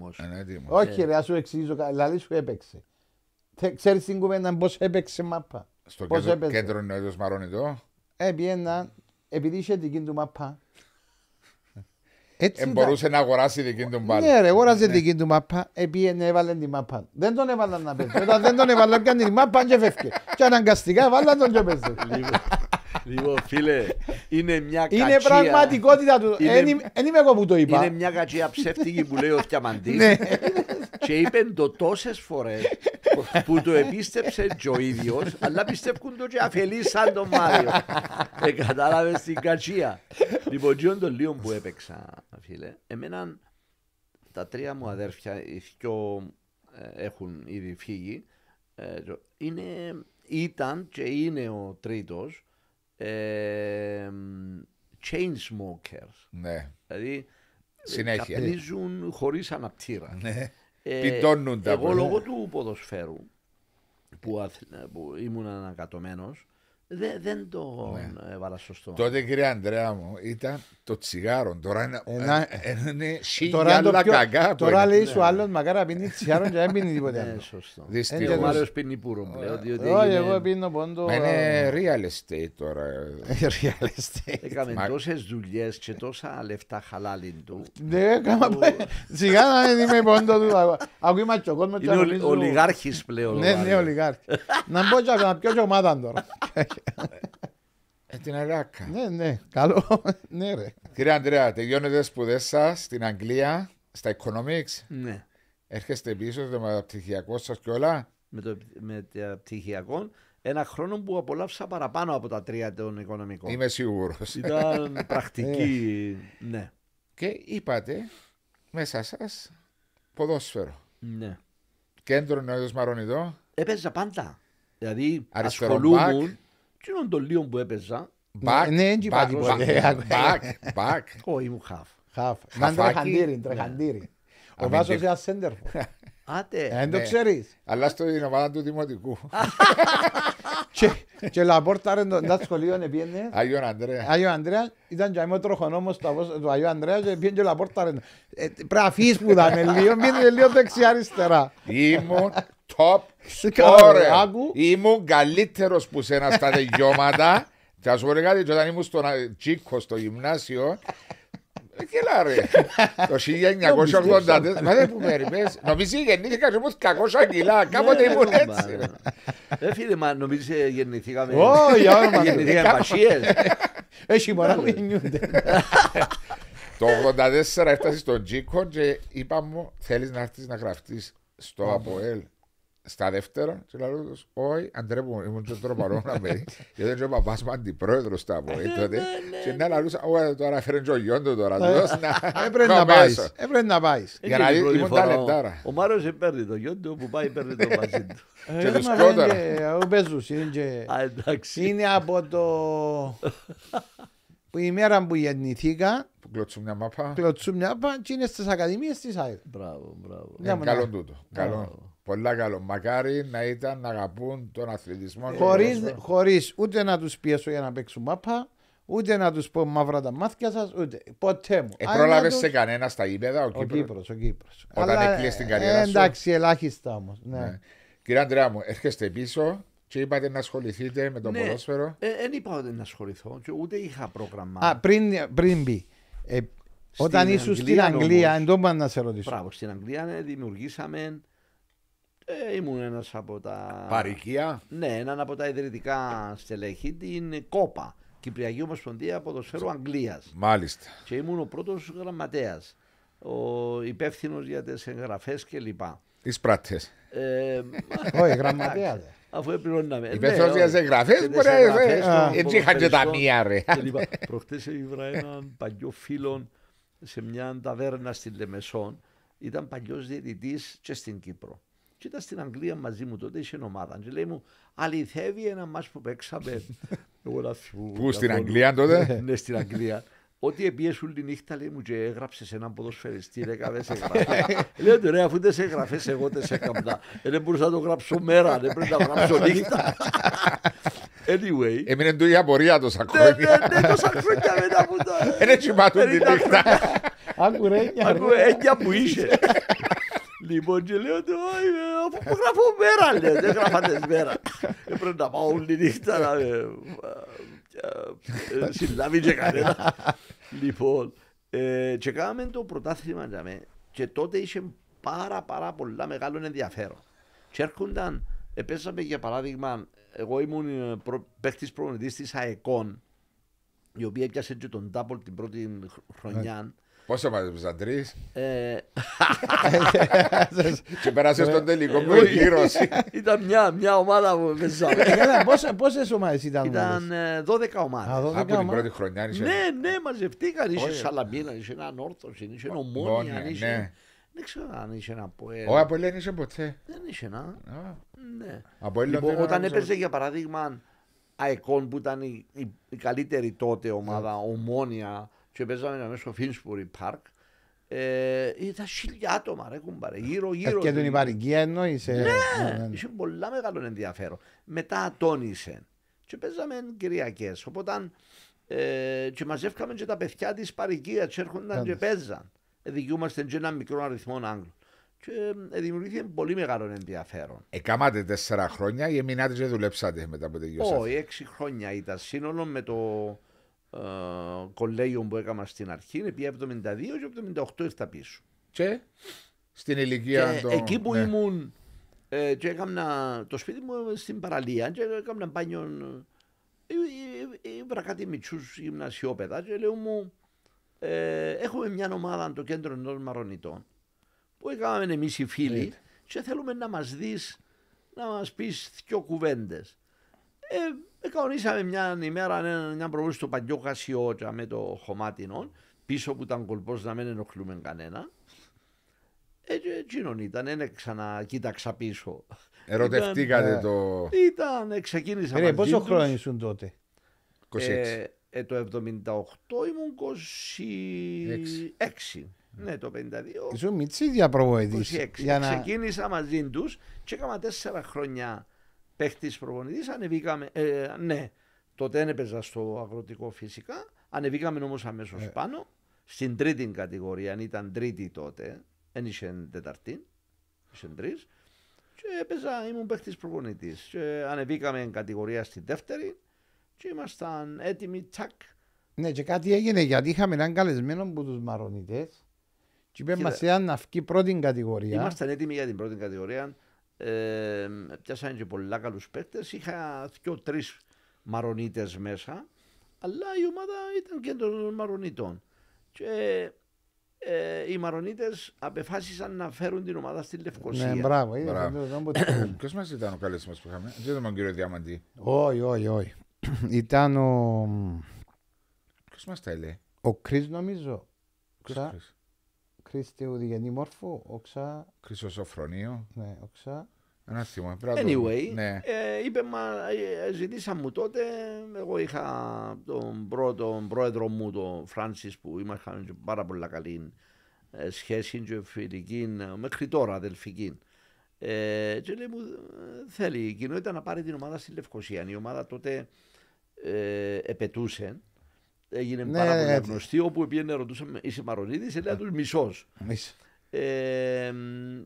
Όχι ε. ρε, ας σου εξηγήσω, δηλαδή σου έπαιξε. Ξέρεις την κουβέντα πώς έπαιξε μάπα. Στο κέντρο, κέντρο νεόντος Μαρόνιτο. Έπειτα, ε, επειδή είχε την κίνητο μάπα, έτσι ε, μπορούσε να αγοράσει δική του μάπα. Ναι, ρε, αγόρασε ναι. δική του μάπα, επειδή έβαλε τη μάπα. Δεν τον έβαλαν να πέφτει, Όταν δεν τον έβαλαν, έκανε τη μάπα και φεύγει. Και αναγκαστικά βάλαν τον και πέφτει. Λοιπόν, λοιπόν, φίλε, είναι μια κατσία. Είναι πραγματικότητα του. Δεν είμαι εγώ που το είπα. Είναι μια κατσία ψεύτικη που λέει ο Φτιαμαντής. Ναι. και είπε το τόσες φορές που το επίστεψε και ο ίδιος, αλλά πιστεύουν το και αφελεί σαν τον Μάριο. ε, Κατάλαβες την κατσία. λοιπόν, τζιόν που έπαιξα, φίλε, εμένα τα τρία μου αδέρφια, οι δυο ε, έχουν ήδη φύγει, ε, είναι, ήταν και είναι ο τρίτος. Ε, chain smokers. Ναι. Δηλαδή Συνέχεια. Ναι. καπνίζουν χωρίς αναπτύρα. Ναι. Πιτώνουν τα Εγώ λόγω του ποδοσφαίρου που, που ήμουν ανακατωμένος, Δε, δεν το ναι. έβαλα σωστό. Τότε κύριε Ανδρέα μου ήταν το τσιγάρο. Τώρα είναι, Ένα... Ε, είναι τώρα το πιο... κακά. Τώρα λέει σου ναι. άλλος μακάρι να πίνει τσιγάρο και δεν πίνει τίποτα ναι, άλλο. σωστό. Δυστυχώς. Ο Μάριος πίνει πουρο πλέον. Όχι, εγώ πίνω πόντο. Είναι real estate τώρα. real estate. Έκαμε τόσες δουλειές και τόσα λεφτά χαλάλι του. Ναι, έκαμε τσιγάρα δεν είμαι πόντο του. Ακούει ματσοκόν με τσιγάρο. Είναι ολιγάρχης πλέον. Ναι, ναι, ολιγάρχης. Να μπω τσιγάρο να πιω τσιγάρο τώρα. Ε, την Αράκα. Ναι, ναι. Καλό. ναι, ρε. Κύριε Αντρέα, τελειώνετε σπουδές σας στην Αγγλία, στα economics. Ναι. Έρχεστε πίσω το μεταπτυχιακό σας και όλα. Με το μεταπτυχιακό, ένα χρόνο που απολαύσα παραπάνω από τα τρία των οικονομικών. Είμαι σίγουρος. Ήταν πρακτική. Ε. ναι. Και είπατε μέσα σας ποδόσφαιρο. Ναι. Κέντρο Νέος Μαρονιδό. Έπαιζα πάντα. Δηλαδή ασχολούμουν τι είναι το λίγο που έπαιζα. Back, ναι, back, back, back, back. Όχι, μου χαφ. Χαφ. Τρεχαντήρι, ναι. τρεχαντήρι. Ο Βάσο είναι ασέντερφο. Άτε. Δεν το ναι. ξέρεις. Αλλά στο στην ομάδα του Δημοτικού. Και η λαμπόρτα ρε το σχολείο επίενε. Άγιο Αντρέα. Άγιο Αντρέα ήταν και ο τροχονόμος του Άγιο Αντρέα και πήγαινε και λαμπόρτα ρε. Ε, πρέπει να που ήταν λίγο, πήγαινε λίγο δεξιά αριστερά. Ήμουν top scorer. Ήμουν καλύτερος που σένα στα τελειώματα. Και ας πω κάτι, όταν ήμουν στον Τσίκο στο γυμνάσιο, ε, έλα ρε. Το 1984. Μα δεν που περιμένεις, Νομίζεις γεννήθηκας και όμως 200 κιλά. Ναι, Κάποτε ήμουν έτσι. Ε φίλε μα νομίζεις ε, γεννηθήκαμε. Όχι όνομα. Γεννηθήκαμε ε, πασίες. Έχει μωρά γεννιούνται. Το 1984 έφτασε στον Τζίκο και είπα μου θέλεις να έρθεις να γραφτείς στο ΑΠΟΕΛ στα δεύτερα, και λέω τους, όχι, αντρέπω, ήμουν και τροπαρό να παιδί, γιατί δεν ξέρω, παπάς μου αντιπρόεδρος τα από ναι, τότε, ναι, ναι. και να λαλούσα, όχι, τώρα φέρνει ο γιον του τώρα, ε, Έπρεπε να πάεις, έπρεπε να πάεις. Για να δεις, ήμουν ταλεντάρα. Ο Μάρος παίρνει το γιον του, που πάει παίρνει το μαζί του. Ε, και τους σκότωρα. Ο Μπέζους είναι Είναι από το... Που η μέρα που γεννηθήκα, που κλωτσού μια μάπα, Κλωτσού μια μάπα και είναι στις ακαδημίες της ΑΕΠ. Μπράβο, μπράβο. Ε, καλό τούτο. Καλό. Πολλά καλό. Μακάρι να ήταν να αγαπούν τον αθλητισμό. Χωρί ούτε να τους πιέσω για να παίξουν μάπα, ούτε να τους πω μαύρα τα μάτια σας, ούτε. Ποτέ μου. Ε, πρόλαβες τους... σε κανένα στα γήπεδα, ο Κύπρο. Ο Κύπρος. Όταν έκλειες την ε, καριέρα σου. Εντάξει, ελάχιστα όμως. Ναι. ναι. Κύριε Αντρέα μου, έρχεστε πίσω και είπατε να ασχοληθείτε με το ναι, ποδόσφαιρο. Ε, δεν είπα ότι να ασχοληθώ, και ούτε είχα πρόγραμμα. Α, πριν, πριν μπει. Ε, όταν ήσουν στην Αγγλία, εν να σε ρωτήσω. Μπράβο, στην Αγγλία ναι, δημιουργήσαμε ε, ήμουν ένας από τα. Παρικία. Ναι, έναν από τα ιδρυτικά στελέχη την ΚΟΠΑ, Κυπριακή Ομοσπονδία Ποδοσφαίρου Αγγλίας. Μάλιστα. Και ήμουν ο πρώτος γραμματέας, ο υπεύθυνος για τις εγγραφές κλπ. Τις πράτε. Όχι, γραμματέας. Ε. Αφού επιλώναμε. Ναι, υπεύθυνος για τις εγγραφές, μπορεί να Έτσι είχα και τα μία, ρε. Προχτέ ήμουν έναν παλιό φίλο σε μια ταβέρνα στην Λεμεσόν. Ήταν παλιός διαιτητής και στην Κύπρο. Και ήταν στην Αγγλία μαζί μου τότε, είχε ομάδα. Και λέει μου, αληθεύει ένα μα που παίξαμε. Πού στην Αγγλία τότε? Ναι, στην Αγγλία. Ό,τι επίεσουν τη νύχτα, λέει μου, και έγραψες έναν ποδοσφαιριστή, ρε καβέ σε γραφέ. Λέω του ρε, αφού δεν σε γραφέ, εγώ δεν σε έκανα. Δεν μπορούσα να το γράψω μέρα, δεν πρέπει να το γράψω νύχτα. Anyway. Έμεινε του η απορία τόσα ναι, ναι, χρόνια. Ναι, ναι, τόσα χρόνια μετά από τα. Ένα τσιμάτου ε, τη νύχτα. ρε, έννοια που είσαι. Λοιπόν, και λέω ότι ε, από πού γράφω μέρα, λέω. Δεν γράφατε μέρα. Ε, Έπρεπε να πάω όλη νύχτα να ε, συλλάβει και κανένα. Λοιπόν, και κάναμε το πρωτάθλημα για μένα και τότε είχε πάρα πάρα πολλά μεγάλο ενδιαφέρον. Και έρχονταν, επέσαμε για παράδειγμα, εγώ ήμουν προ, παίχτης της ΑΕΚΟΝ, η οποία έπιασε και τον Τάπολ την πρώτη χρονιά. Ναι. Πόσο μαζέψα, τρει. Και περάσες στον τελικό μου ε, γύρω. Ήταν μια, ομάδα που παίζαμε. Πόσες ομάδες ήταν, Ήταν 12 ομάδε. Από την πρώτη χρονιά, Ναι, ναι, μαζευτήκαν. Είσαι Σαλαμίνα, είσαι έναν είσαι ένα Ομόνια. Ναι. Δεν ξέρω αν είσαι ένα Αποέλ. Ο δεν είσαι ποτέ. Δεν είσαι ένα. Ναι. Λοιπόν, όταν έπαιζε για παράδειγμα Αεκόν που ήταν η καλύτερη τότε ομάδα, Ομόνια και παίζαμε μέσα στο Φίνσπουρι Πάρκ. Ε, ήταν χιλιά άτομα ρε κουμπάρε, γύρω ε, γύρω. Και την υπαρκία εννοείς. Ναι, ναι, ναι, ναι, είχε πολλά μεγάλο ενδιαφέρον. Μετά τόνισε και παίζαμε κυριακές. Οπότε ε, και μαζεύκαμε και τα παιδιά της παρικίας και έρχονταν και παίζαν. Δικιούμαστε και ένα μικρό αριθμό Άγγλων. Και ε, δημιουργήθηκε πολύ μεγάλο ενδιαφέρον. Εκάματε τέσσερα χρόνια ή εμεινάτε και δουλέψατε μετά από τελειώσατε. Όχι, έξι χρόνια ήταν σύνολο με το ε, κολέγιο που έκανα στην αρχή, πία 72 και 78 ήρθα πίσω. Και στην ηλικία Εκεί που ναι. ήμουν ε, έκανα το σπίτι μου στην παραλία και έκανα μπάνιο ε, Ήμουν κάτι μητσούς γυμνασιόπαιδα και λέω μου έχουμε μια ομάδα το κέντρο ενός μαρονιτών που έκαναμε εμείς οι φίλοι και θέλουμε να μας δεις να μας πεις δυο κουβέντες. Ε, Εκαονίσαμε μια ημέρα μια προβολή στο παλιό Κασιότσα με το χωμάτινο, πίσω που ήταν κολπός να μην ενοχλούμε κανένα. Ε, εκείνον ήταν, δεν ξανακοίταξα πίσω. Ερωτευτήκατε ήταν, το. Ε, ήταν, ξεκίνησα μαζί Πόσο χρόνο ήσουν τότε, 26. Ε, ε, το 78 ήμουν 26. 6. Ναι, το 52. Ήσουν μητσίδια προβοητής. 26. να... Ξεκίνησα μαζί τους και έκανα τέσσερα χρόνια παίχτης προπονητής, ανεβήκαμε. Ε, ναι, τότε δεν έπαιζα στο αγροτικό φυσικά. Ανεβήκαμε όμως αμέσως ε. πάνω, στην τρίτη κατηγορία, αν ήταν τρίτη τότε, δεν είχε τεταρτή, είχε τρεις. Και έπαιζα, ήμουν παίχτης προπονητής. Ανεβήκαμε κατηγορία στη δεύτερη και ήμασταν έτοιμοι, τσακ. Ναι, και κάτι έγινε γιατί είχαμε έναν καλεσμένο από τους Μαρονιτές. Και είπε μα να βγει πρώτη κατηγορία. Ήμασταν έτοιμοι για την πρώτη κατηγορία. Ε, και πολλα καλους καλού παίκτες. Είχα δυο-τρεις Μαρονίτες μέσα, αλλά η ομάδα ήταν κέντρο των μαρονίτων. Και ε, οι Μαρονίτες απεφάσισαν να φέρουν την ομάδα στη Λευκοσία. Ναι, μπράβο. Ε, Ποιος μας ήταν ο καλέσμα που είχαμε, Δεν ήταν ο κύριο Διαμαντή. Όχι, όχι, όχι. Ήταν ο. Ποιος μας τα έλεγε. Ο Κρι, νομίζω. Ξα... Χρήστιου Διγενή Μόρφου, Οξά. Χρυσό Ναι, Οξά. Ένα Anyway, ναι. Ε, είπε, μα, ε, ζητήσα μου τότε, εγώ είχα τον πρώτο πρόεδρο μου, τον Φράνσις, που είχαμε πάρα πολύ καλή ε, σχέση και φιλική, ε, μέχρι τώρα αδελφική. Ε, και λέει μου, θέλει η κοινότητα να πάρει την ομάδα στη Λευκοσία. Η ομάδα τότε ε, έγινε ναι, πάρα πολύ γνωστή, όπου πήγαινε ρωτούσαμε, είσαι Μαρονίδης, έλεγα ε. τους μισός. Μισό. Ε,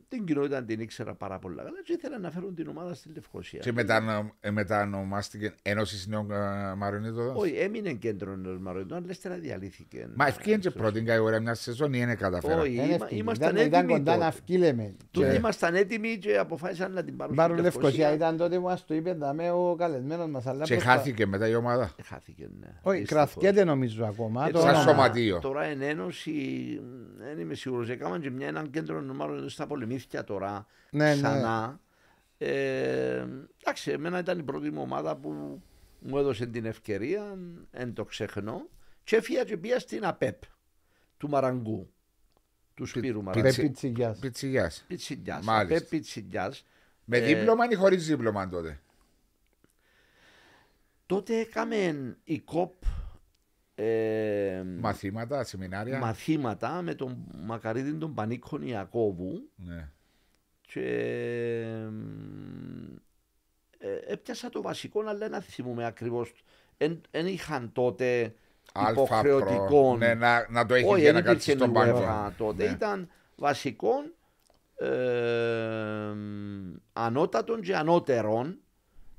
την κοινότητα την ήξερα πάρα πολύ καλά και ήθελα να φέρουν την ομάδα στην Λευκοσία. Και μετά μετανομάστηκε Ένωσης Νέων ε, Μαρονίδων. Όχι, έμεινε κέντρο Νέων Μαρονίδων, αλλά ύστερα διαλύθηκε. Μα ευκήγεν και πρώτη κατηγορία μιας σεζόν ή είναι κατάφερα Όχι, ήμασταν έτοιμοι. Ήταν κοντά να ήμασταν έτοιμοι και αποφάσισαν να την πάρουν. Πάρουν Λευκοσία. Ήταν τότε που μας το είπε δαμέ ο καλεσμένος μας. Και χάθηκε μετά η ομάδα. Ε, χάθηκε, ναι. Όχι, νομίζω ακόμα. Ε, Σαν σωματείο. Τώρα εν ένωση, δεν είμαι σίγουρος, έκαναν και μια ένα κέντρο μάλλον στα πολεμήθια τώρα, ναι, ναι, ξανά. Ε, εντάξει, εμένα ήταν η πρώτη μου ομάδα που μου έδωσε την ευκαιρία, εν το ξεχνώ, και έφυγα και πήγα στην ΑΠΕΠ του Μαραγκού, του Σπύρου Μαραγκού. Πιτσιγιάς. Πιτσιγιάς. Μάλιστα. Πιτσιγιάς. Με ε, δίπλωμα ή χωρίς δίπλωμα τότε. Τότε έκαμε η ΚΟΠ μαθήματα, σεμινάρια. Μαθήματα με τον Μακαρίδη τον Πανίκο Ιακώβου. Ναι. Και ε, έπιασα το βασικό, αλλά δεν θυμούμε ακριβώς. Δεν είχαν τότε υποχρεωτικό. Ναι, να, να το έχεις για να κάτσεις στον πάγκο. Τότε ναι. ήταν βασικό ε, ανώτατων και ανώτερων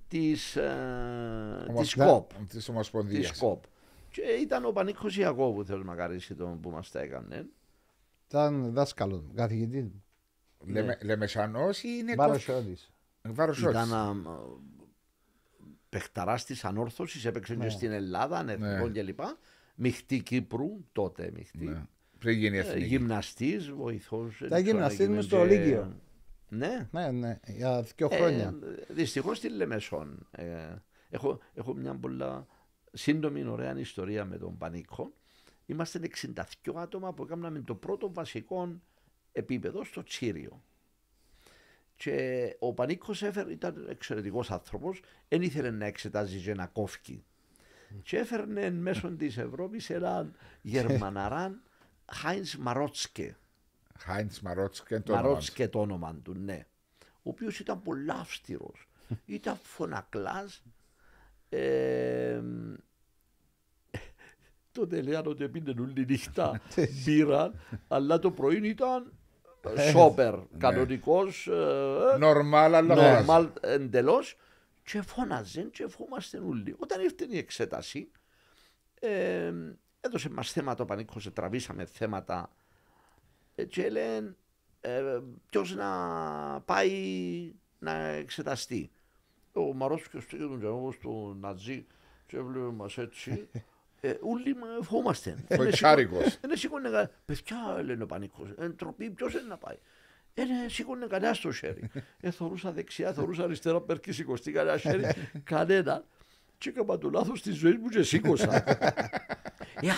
της, ε, της ΚΟΠ. Της Ομοσπονδίας. Της ΚΟΠ. Και ήταν ο Πανίκος Ιακώβου, θέλω να καρίσει τον που μας τα έκανε. Ήταν δάσκαλος, καθηγητή. καθηγητής ναι. Λέμε, Λέμε, Λεμεσανός ή είναι Βαροσιώτης. Βαροσιώτης. Ήταν παιχταράς της ανόρθωσης, έπαιξε ναι. και στην Ελλάδα, ανεθνικό ναι. κλπ. Μιχτή Κύπρου, τότε μιχτή. Ναι. Πριν γίνει ε, εθνική. Γυμναστής, βοηθός. Τα γυμναστή μου στο Λίγιο. Ναι. ναι, ναι, για δύο χρόνια. Ε, Δυστυχώς στη Λεμεσόν. Ε, έχω, έχω μια πολλά σύντομη ωραία ιστορία με τον Πανίκο. Είμαστε 62 άτομα που έκαναμε το πρώτο βασικό επίπεδο στο Τσίριο. Και ο Πανίκος ήταν εξαιρετικός άνθρωπος, δεν ήθελε να εξετάζει και να κόφκι. Και έφερνε μέσω της Ευρώπης έναν Γερμαναράν Χάιν Μαρότσκε. Χάιν Μαρότσκε το όνομα του. το όνομα του, ναι. Ο οποίος ήταν πολύ αυστηρός. ήταν φωνακλάς, τότε λέγανε ότι πίνουν όλη νύχτα ναι. πήραν αλλά το πρωί ήταν ε, σόπερ, ναι. κανονικός. Νορμάλ, ε, ε, αλλά εντελώς. Και φώναζε και φώμαστε όλοι. Όταν ήρθε η εξέταση, έδωσε μας θέματα ο Πανίκος, τραβήσαμε θέματα. Και έλεγαν ποιος να πάει να εξεταστεί ο Μαρόσκιος και τον στο Νατζί και έβλεπε μας έτσι. Ε, όλοι ευχόμαστε. Φοητσάρικος. Δεν σήκωνε κανένα. Παιδιά λένε ο πανίκος. Εντροπή ποιος είναι να πάει. Δεν ναι, σήκωνε κανένα στο χέρι. Ε, θορούσα δεξιά, θορούσα αριστερά, περκή σηκωστή κανένα χέρι. Κανένα. Και έκανα το λάθος της ζωής μου και σήκωσα.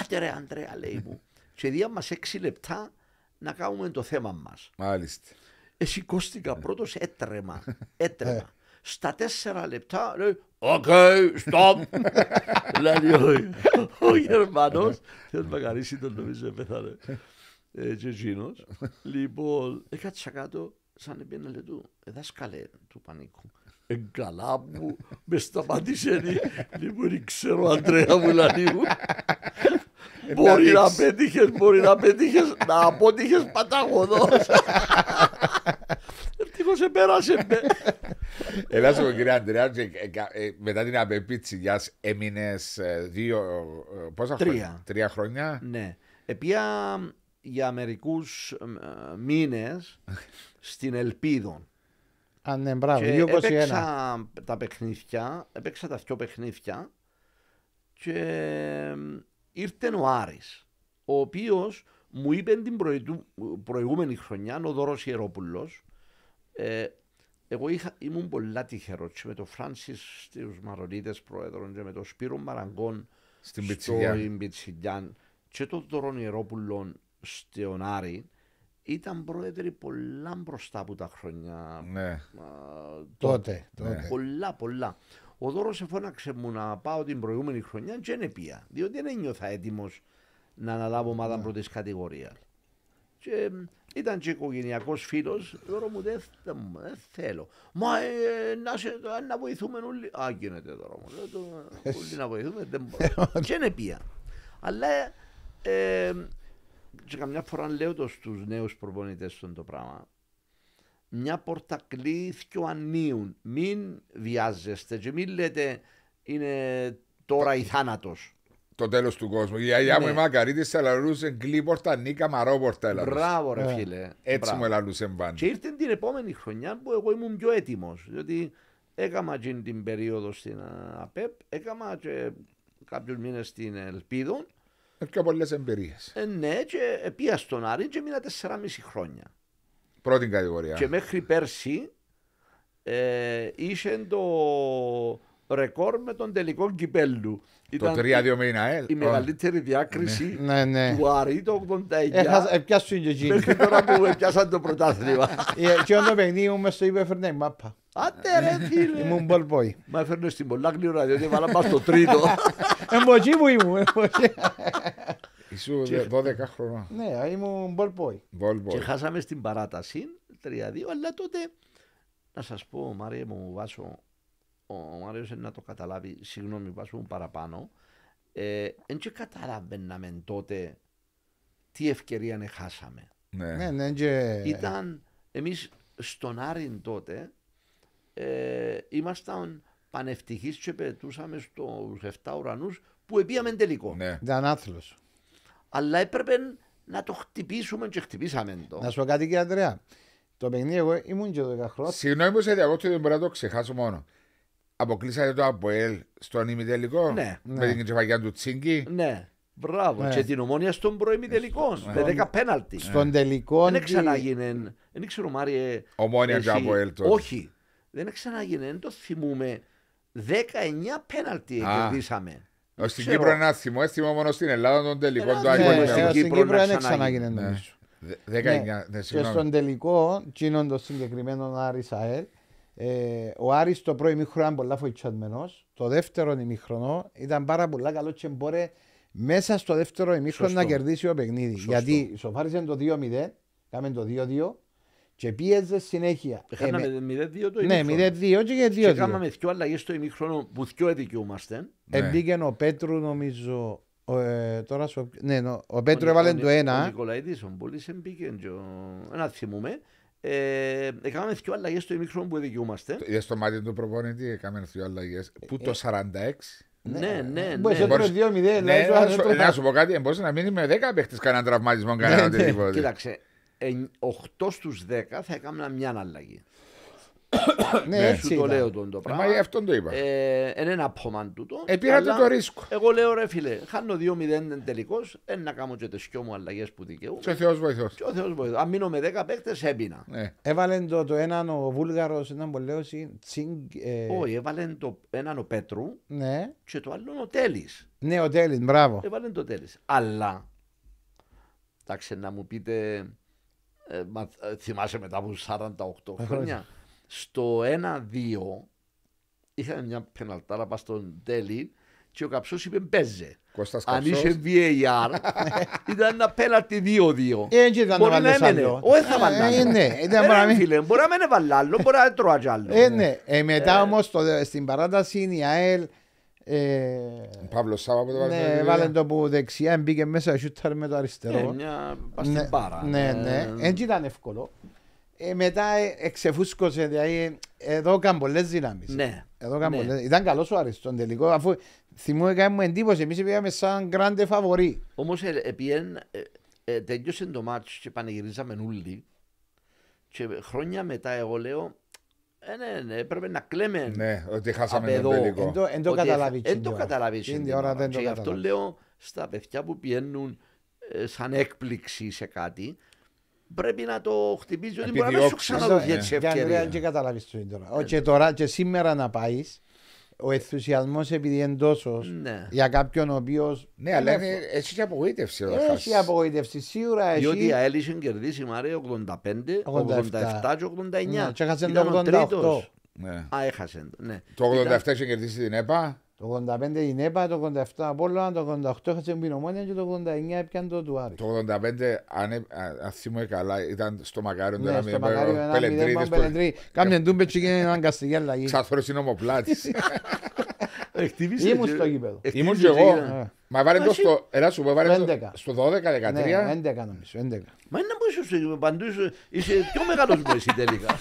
Ε, ρε Αντρέα λέει μου. σε δύο μας έξι λεπτά να κάνουμε το θέμα μας. Μάλιστα. Ε, σηκώστηκα ε. πρώτος, έτρεμα. Έτρεμα στα τέσσερα λεπτά λέει «Οκ, stop!» Δηλαδή ο Γερμανός, θέλω να καρίσει τον νομίζω πέθανε και εκείνος. Λοιπόν, έκατσα κάτω σαν επίνα λετού, ε, δάσκαλε του πανίκου. Εγκαλά μου, με σταματήσε λοιπόν ξέρω Αντρέα μου Βουλανίου. Ε, μπορεί να πετύχες, μπορεί να πετύχες, να αποτύχες παταγωδός. σε πέρασε. Ελά, ο κύριε Αντρέα, ε, ε, μετά την για έμεινες ε, δύο. Πόσα τρία. χρόνια. Τρία χρόνια. Ναι. Επία για μερικούς μήνες στην Ελπίδων. Α, ναι, μπράβο. Και έπαιξα τα παιχνίδια, έπαιξα τα δυο παιχνίδια και ήρθε ο Άρης, ο οποίος μου είπε την προηγούμενη χρονιά, ο Δωρός Ιερόπουλος, ε, εγώ είχα, ήμουν πολλά τυχερός και με τον Φράνσις στους Μαρονίδες Πρόεδρον και με τον Σπύρο Μαραγκόν στην Πιτσιλιάν και τον Δωρόν Ιερόπουλον στον Άρη ήταν πρόεδροι πολλά μπροστά από τα χρόνια. Ναι. ναι. τότε. Πολλά, πολλά. Ο Δόρο εφώναξε μου να πάω την προηγούμενη χρονιά και δεν πια. Διότι δεν ένιωθα έτοιμος να αναλάβω ομάδα ναι. πρώτης κατηγορίας ήταν και οικογενειακός φίλος, τώρα μου δεν θέλω. Μα ε, να, σε, να βοηθούμε όλοι. Α, γίνεται τώρα «Ε, Όλοι να βοηθούμε, δεν μπορώ. Ε, και είναι πια. Αλλά και καμιά φορά λέω το στους νέους προπονητές στον το πράγμα. Μια πόρτα ο Μην βιάζεστε και μην λέτε είναι τώρα η θάνατος το τέλος του κόσμου. Η Αγιά μου η ναι. Μακαρίτη λαλούσε γκλίπορτα, νίκα μαρόπορτα Μπράβο, ρε ναι. φίλε. Έτσι μου ελαλούσε μπάνι. Και ήρθε την επόμενη χρονιά που εγώ ήμουν πιο έτοιμος. Διότι έκανα την περίοδο στην ΑΠΕΠ, έκανα και κάποιους μήνες στην Ελπίδο. Ε, Έχει πολλές εμπειρίες. Ε, ναι, και πήγα στον Άρη και μείνα 4,5 χρόνια. Πρώτη κατηγορία. Και μέχρι πέρσι ε, το ρεκόρ με τον τελικό κυπέλου. το 3-2 με την ΑΕΛ. Η ε. μεγαλύτερη ναι. διάκριση ναι. ναι. του Άρη το 89. Επιάσουν και εκείνοι. Μέχρι τώρα που επιάσαν το πρωτάθλημα. Ε, και όταν παιχνίδι μου μέσα το είπε έφερνε μάπα. Άντε ρε ναι. φίλε. Ήμουν ball Μα έφερνε στην πολλά γλυόρα διότι έβαλα πάνω το τρίτο. Εμποχή που ήμουν. Ήσου 12 χρόνια. Ναι, ήμουν ball Και χάσαμε στην παράταση 3-2 αλλά τότε να σας πω Μαρία μου βάσω ο Μάριος να το καταλάβει, συγγνώμη που πούμε παραπάνω, δεν ε, καταλάβαιναμε τότε τι ευκαιρία να χάσαμε. Ναι, ναι, ναι και... Ήταν εμείς στον Άριν τότε, ε, ήμασταν πανευτυχείς και πετούσαμε στους 7 Ουρανούς που επίαμε τελικό. Ναι. Ήταν άθλος. Αλλά έπρεπε να το χτυπήσουμε και χτυπήσαμε το. Να σου πω κάτι κύριε Αντρέα. Το παιχνίδι εγώ ήμουν και 12 χρόνια. Συγγνώμη που σε διακόπτω δεν μπορώ να το ξεχάσω μόνο. Αποκλείσατε το Αποέλ στον ημιτελικό ναι, με ναι. την κεφαγιά του Τσίγκη. Ναι. Μπράβο. Ναι. Και την ομόνια στον προημιτελικό. Στο... Ναι. Με δέκα πέναλτι. Ναι. Στον τελικό. Δεν ξανάγινε. Δεν ξέρω, Μάριε. Ομόνια και Αποέλ τότε. Όχι. Δεν ξανάγινε. Δεν το θυμούμε. Δέκα εννιά πέναλτι κερδίσαμε. Στην Κύπρο είναι άθιμο. Έθιμο μόνο στην Ελλάδα τον τελικό. Ναι, στην Κύπρο δεν ξανάγινε Ναι. 19. Και στον τελικό, τσίνον συγκεκριμένο Άρης Σαέλ. Ε, ο Άρης το πρώτο ημίχρονο ήταν πολλά φοητσιασμένος. Το δεύτερο ημίχρονο ήταν πάρα πολύ καλό και μπορεί μέσα στο δεύτερο ημίχρονο να κερδίσει ο παιχνίδι. Σωστό. Γιατί σοφάρισε το 2-0, κάμε το 2-2 και πίεζε συνέχεια. Έχαμε ε, 0-2 το ναι, ημίχρονο. Ναι, 0-2 και 2-2. κάναμε δυο αλλαγές στο ημίχρονο που δυο εδικιούμαστε. Ε, ναι. ο Πέτρου νομίζω ε, τώρα ναι, ο Πέτρο έβαλε το ένα. Ο ο εμπήκε, θυμούμε. Ε, έκαναμε δύο αλλαγές στο ημίχρονο που δικαιούμαστε. Για στο μάτι του προπονητή έκαμε δύο αλλαγές. Πού το 46. Ε, ναι, ναι, ναι. Να σου πω κάτι, ε, μπορείς να μείνει με 10 παίχτες κανέναν τραυματισμό, ναι, κανένα ναι. τίποτα. Κοίταξε, 8 στου 10 θα έκαναν μια αλλαγή. Ναι, ναι, έτσι το λέω τον το ε, πράγμα. αυτό το είπα. είναι ένα απόμαν τούτο. Επήρατε το ρίσκο. Εγώ λέω ρε φίλε, χάνω 2-0 τελικώ, δεν να κάνω και τις μου αλλαγές που δικαιούμαι. Και ο Θεός βοηθός. Και ο Θεός βοηθός. Αν μείνω με 10 παίχτε, έμπεινα. Ναι. Έβαλε το, το έναν ο Βούλγαρος, έναν πολέο. Ε, Όχι, έβαλε το έναν ο Πέτρου ναι. και το άλλο ο Τέλης. Ναι, ο Τέλης, μπράβο. Έβαλε το Τέλης. Αλλά. Εντάξει, να μου πείτε. Ε, θυμάσαι μετά από 48 χρόνια. Στο 1-2 είχαμε μια πεναλτάρα πάνω στον τέλη και ο Καψός είπε παίζε. Αν είσαι VAR, ήταν ένα πέναλτι 2-2. Ε, ε, ναι, ε, μπορεί να έμενε. Όχι θα βαλάλω. Μπορεί να μένε βαλάλο, μπορεί να τρώα άλλο. Ναι. Μετά όμω στην παράταση είναι η ΑΕΛ. Παύλος Σάβα που το ναι, βάλε. Ναι, βάλε το που δεξιά μπήκε μέσα, σιούταρ με το αριστερό. Ναι, ναι. Έτσι ήταν εύκολο. Ε, μετά ε, εξεφούσκωσε, δηλαδή εδώ έκανε πολλές δυνάμεις. Ναι. Εδώ ναι. πολλές. Ήταν καλός ο Αριστόν τελικό, αφού θυμούμε κάτι μου εντύπωση, εμείς πήγαμε σαν γκράντε φαβορή. Όμως ε, επίεν, ε, ε, τελειώσε το μάτς και πανηγυρίζαμε όλοι και χρόνια μετά εγώ λέω ε, ναι, ναι, έπρεπε να κλαίμε ναι, ότι χάσαμε τον τελικό. Εν το, εν το καταλάβει. Εν το καταλάβει. Και γι' αυτό λέω στα παιδιά που πηγαίνουν ε, σαν έκπληξη σε κάτι, πρέπει να το χτυπήσει ότι μπορεί να σου ξαναδοθεί έτσι ευκαιρία. Και καταλάβεις το τώρα. Και ε, τώρα και σήμερα να πάεις, ο ενθουσιασμός επειδή είναι τόσος ναι. για κάποιον ο οποίος. Ναι, αλλά έχει και απογοήτευση. Έχει απογοήτευση, σίγουρα έχει. Διότι η ΑΕΛ είχε κερδίσει Μαρία 85, 87 και 89. Ναι, και έχασε ναι. το 88. Α, έχασε. Το 87 είχε κερδίσει την ΕΠΑ. Το 85 η ΝΕΠΑ, το 87 Απόλλωνα, το 88 είχα την Ομόνια και το 89 πιαν το του Το 85, αν, ε, αν καλά, ήταν στο Μακάριον ναι, στο Μακάριον, Πελεντρίδης. Πελεντρίδης. Κάμιαν τούμπετσι και έναν καστιγέλα. Ξαθρός είναι ομοπλάτης. Ήμουν στο γήπεδο. Ήμουν και εγώ. Ε. Μα βάλε το στο. Ένα σου βάλε στο 12-13. Ναι, 11 ναι, νομίζω. 11. Μα είναι που είσαι παντούς, είσαι πιο μεγάλος που εσύ τελικά.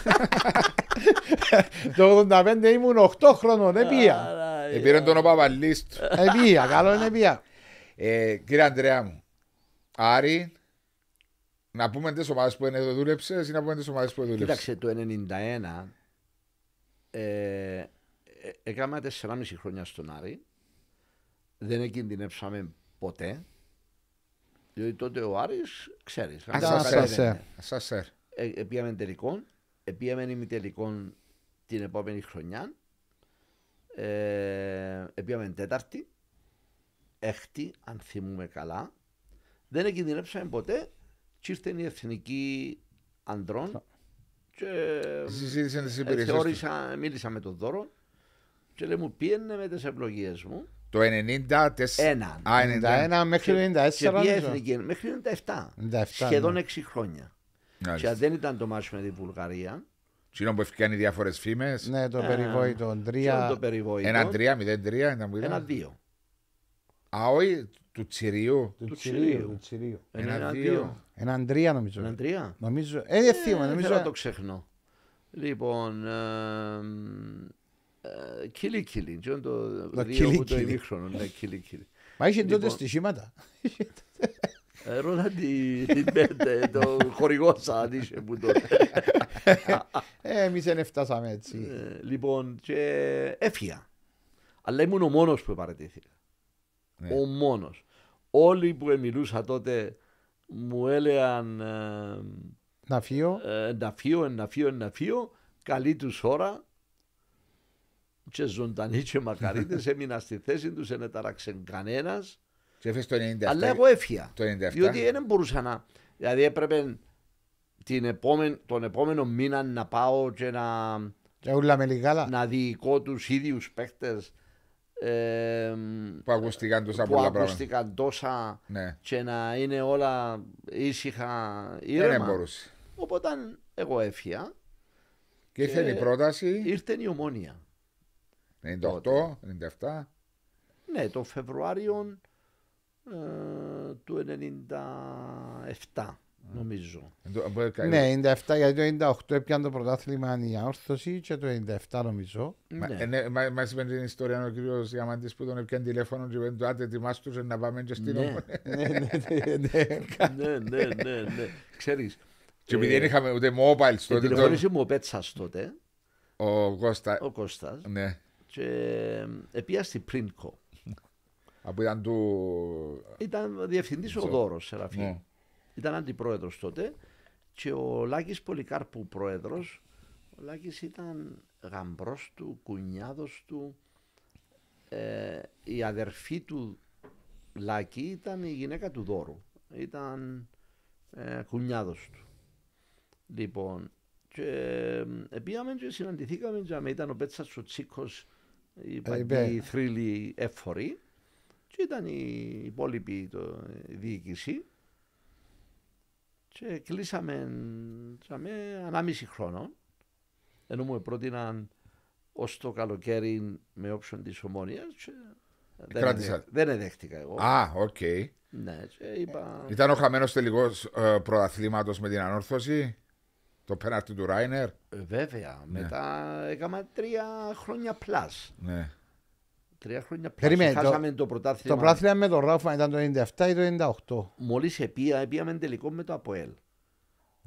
Το 85 ήμουν 8 χρόνων, επία. Επήρε ε. τον Παπαλίστ. Επία, καλό είναι επία. Ε, κύριε Αντρέα μου, Άρη, να πούμε τις ομάδες που εδώ δούλεψες ή να πούμε τις ομάδες που δούλεψες. Κοίταξε το 91. Έκανα 4,5 χρόνια στον Άρη. Δεν εκκινδυνεύσαμε ποτέ. Διότι τότε ο Άρης, ξέρεις. Ασάσερ. Επίαμε ε, τελικό. Επίαμε ημιτελικό την επόμενη χρονιά. Ε, επίαμε τέταρτη. έκτη, αν θυμούμε καλά. Δεν εκκινδυνεύσαμε ποτέ. Και ήρθε η εθνική ανδρών. Και ε, Συζήτησαν ε, μίλησα με τον Δώρο και λέει μου πιένε με τις ευλογίες μου. Το 94. 91 μέχρι το 94. μέχρι το 97. Σχεδόν 6 ναι. χρόνια. Και δεν ήταν το μάσο με την Βουλγαρία, που έφυγαν διάφορες φήμες. Ναι, το ε, περιβόητο. Τρία. Ένα τρία, μηδέν τρία. Ένα δύο. Α, όχι, του Τσιρίου. Του Τσιρίου. Ένα δύο. τρία νομίζω. Έναν τρία. Νομίζω. Ε, ε, το ξεχνώ. Λοιπόν, Κίλι ε, κίλι. Το δύο το ημίχρονο. Ναι, Μα είχε τότε λοιπόν, στοιχήματα. Ε, Ρώτα ναι, ναι, το χορηγό σαν είχε που τότε. Εμείς δεν φτάσαμε έτσι. Ε, λοιπόν, και έφυγα. Αλλά ήμουν ο μόνος που παρατήθηκα. Ο μόνος. Όλοι που μιλούσα τότε μου έλεγαν να φύγω, να φύγω, να φύγω, να φύγω. Καλή τους ώρα και ζωντανοί και μακαρίτες, έμεινα στη θέση τους, δεν έταραξε κανένα. Αλλά εγώ έφυγα. Διότι δεν μπορούσα να. Δηλαδή έπρεπε την επόμεν, τον επόμενο μήνα να πάω και να. Και να διοικώ τους ίδιους παίχτες. Ε, που ακούστηκαν τόσα που πολλά ακούστηκαν τόσα ναι. και να είναι όλα ήσυχα ήρεμα. Δεν μπορούσε. Οπότε εγώ έφυγα. Και ήρθε η πρόταση. Ήρθε η ομόνια. 98, 97. Ναι, τον Φεβρουάριο ε, του 97 νομίζω. Ναι, 97 γιατί το 98 έπιαν το πρωτάθλημα η άρθρωση, και το 97 νομίζω. Μα ναι. Ε, ναι, μας είπε την ιστορία ο κύριος Διαμαντής που τον έπιαν τηλέφωνο και είπε «Αντε, ετοιμάστε να πάμε και στην ναι. ναι, ναι, ναι, ναι, ξέρεις. Και επειδή ε, δεν είχαμε ούτε mobile ε, τότε. Τηλεφώνησε μου ο Πέτσας τότε. Ο Κώστα. Ο Κώστας. Ναι και πριν στην Πρίνκο. Από ήταν του... Ήταν διευθυντής ο Δώρος σε ναι. Ήταν αντιπρόεδρος τότε και ο Λάκης Πολυκάρπου πρόεδρος. Ο Λάκης ήταν γαμπρός του, κουνιάδος του. Ε, η αδερφή του Λάκη ήταν η γυναίκα του Δώρου. Ήταν ε, κουνιάδος του. Λοιπόν, και συναντηθήκαμε ήταν ο Πέτσας ο Τσίκος η παγκή θρύλη εύφορη και ήταν η υπόλοιπη η διοίκηση και κλείσαμε ανάμιση χρόνο ενώ μου πρότειναν ως το καλοκαίρι με όψον της ομόνια. Δεν, Κράτησα. δεν εδέχτηκα εγώ. Α, οκ. Okay. Ναι, Ήταν ο χαμένος τελικός ε, με την ανόρθωση. Το πέναρτι του Ράινερ. Ε, βέβαια. Ναι. Μετά έκανα τρία χρόνια πλάς. Ναι. Τρία χρόνια πλάς. Περίμενε, Χάσαμε το, το πρωτάθλημα. Το πρωτάθλημα με τον Ράφα ήταν το 97 ή το 98. Μόλις επία, με τελικό με το ΑΠΟΕΛ.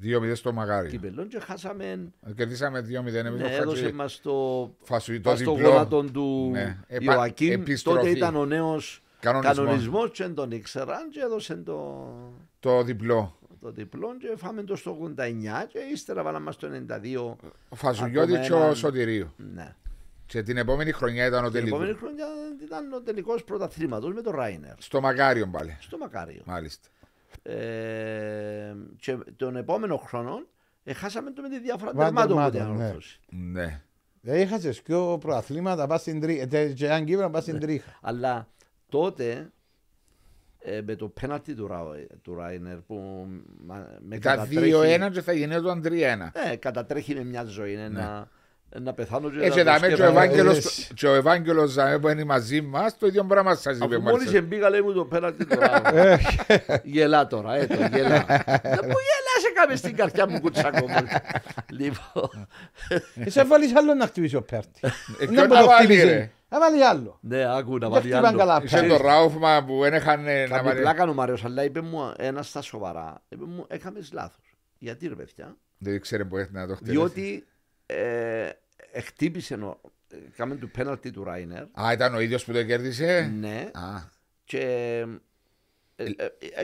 2-0 στο μαγάρι. Κυπελών και χάσαμε. Ε, κερδίσαμε 2-0. Ναι, έδωσε μας το, το γόνατο του ναι. Ιωακήμ. Τότε ήταν ο κανονισμός, κανονισμός και τον ήξεραν και έδωσε το. Το διπλό το διπλό και φάμε το στο 89 και ύστερα βάλαμε στο 92. Ο Φασουλιώτη και ο Σωτηρίου. Ναι. Και την επόμενη χρονιά ήταν ο τελικό. Την επόμενη χρονιά ήταν ο τελικός πρωταθλήματος με τον Ράινερ. Στο Μακάριον πάλι. Στο Μακάριον. Μάλιστα. Ε, και τον επόμενο χρόνο ε, χάσαμε το με τη διαφορά τερμάτων που ήταν ναι. ναι. Δεν είχα και πρωταθλήματα, προαθλήματα, ε, Και αν κύβερα, πας στην ναι. τρίχα. Αλλά τότε ε, με το πέναλτι του, Ρα, του Ράινερ που με Τα 2-1 και θα γίνει το 3 3-1. Ναι, ε, κατατρέχει με μια ζωή. Είναι ναι. να, να πεθάνω και Έτσι, να και, ε, και ο Ευάγγελος Ζαμέ που είναι μαζί μας, το ίδιο πράγμα σας είπε. Αφού μόλις μπήκα λέει μου το πέναλτι του Ράινερ. Ε. γελά τώρα, έτο, ε, γελά. Δεν μου γελάσε κάμε στην καρδιά μου κουτσάκο. Λοιπόν. Εσύ βάλεις άλλο να χτυπήσει ο Πέρτη. Να μου το χτυπήσει. Να βάλει άλλο. Ναι, άκου να βάλει άλλο. Είχε το Ράουφμα που δεν είχαν να βάλει. Πλάκα ο Μάριος, αλλά είπε μου ένας στα σοβαρά. Είπε μου, έκαμε λάθος. Γιατί ρε παιδιά. Δεν ξέρει που έχει να το χτυπήσει. Διότι ε, χτύπησε ο, του πέναλτι του Ράινερ. Α, ήταν ο ίδιος που το κέρδισε. Ναι. Α. Και ε, ε, ε,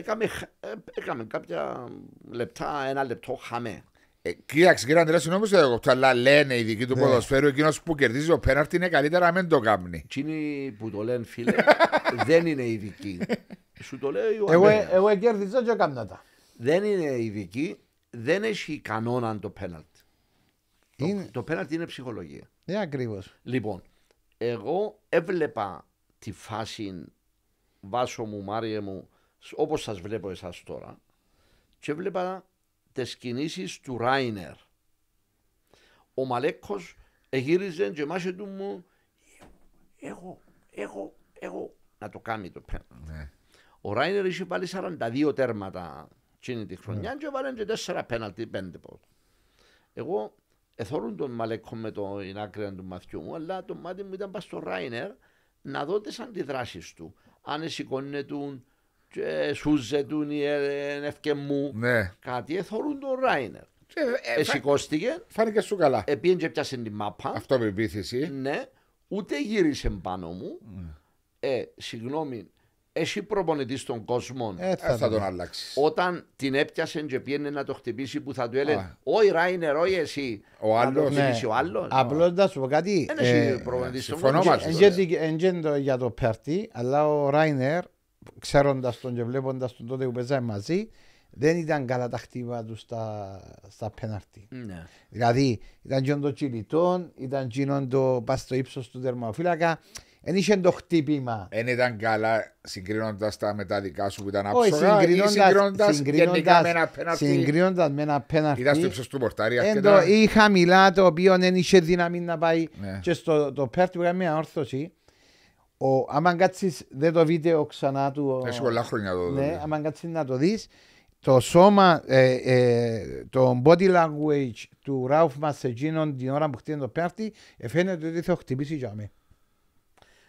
έκαμε, κάποια λεπτά, ένα λεπτό χαμέ. Ε, κοίταξε, κύριε Αντρέα, συγγνώμη που το αλλά λένε οι δικοί του ναι. ποδοσφαίρου εκείνος που κερδίζει ο πέναρτη είναι καλύτερα να μην το κάνει. Εκείνοι που το λένε, φίλε, δεν είναι ειδικοί. Σου το λέει ο Εγώ, εγώ κέρδισα και έκανα τα. Δεν είναι ειδικοί, δεν έχει κανόνα το πέναλτι. Είναι... Το, το είναι ψυχολογία. Ναι, ε, ακριβώς. Λοιπόν, εγώ έβλεπα τη φάση βάσο μου, Μάριε μου, όπως σας βλέπω εσάς τώρα, και έβλεπα τις κινήσεις του Ράινερ. Ο Μαλέκος εγύριζε και μάσε του μου εγώ, εγώ, εγώ να το κάνει το πένα. Ναι. Ο Ράινερ είχε πάλι 42 τέρματα εκείνη τη χρονιά ναι. και βάλετε και 4 πέναλτι, 5 πόντ. Εγώ εθώρουν τον Μαλέκο με το άκρη του μαθιού μου, αλλά το μάτι μου ήταν πάνω στο Ράινερ να δω τις αντιδράσεις του. Αν του σου του, ενεύκε μου. Ναι. Κάτι εθωρούν τον Ράινερ. κόστηκε ε, ε, Φάνηκε σου καλά. Επίεν και πιάσε την μάπα. Αυτό με επίθεση. Ναι. Ούτε γύρισε πάνω μου. Ναι. Ε, συγγνώμη, εσύ προπονητής στον κόσμο. Ε, θα, ε, θα τον αλλάξεις. Όταν την έπιασε και πήγαινε να το χτυπήσει που θα του έλεγε Όχι Ράινερ, όχι εσύ. Ο άλλο. Ναι. Ο άλλος. Απλώς να σου πω κάτι. Δεν έχει προπονητή Για το Περτί, αλλά ο Ράινερ ξέροντας τον και βλέποντας τον τότε που παίζαμε μαζί, δεν ήταν καλά τα χτύπα τους στα, στα πέναρτι. Ναι. Δηλαδή, ήταν και το τσιλιτόν, ήταν και το πας στο ύψος του δερμαφύλακα. Δεν είχε το χτύπημα. Δεν ήταν καλά συγκρίνοντας τα μεταδικά σου που ήταν άψογα. Συγκρίνοντα γενικά με ένα πέναρτι. Συγκρίνοντας με ένα πέναρτι. Ήταν στο ύψος του πορτάρι. Αρκετά... Ή χαμηλά το οποίο δεν είχε δύναμη να πάει. Ναι. Και στο το πέρτι που έκανε μια όρθωση ο, άμα κάτσεις δεν το βίντεο ξανά του... Έχει πολλά χρόνια το Ναι, δηλαδή. να το δεις, το σώμα, ε, ε, το body language του Ράουφ Μασετζίνων την ώρα που χτύνει το πέφτει, ε, φαίνεται ότι θα χτυπήσει για μέ.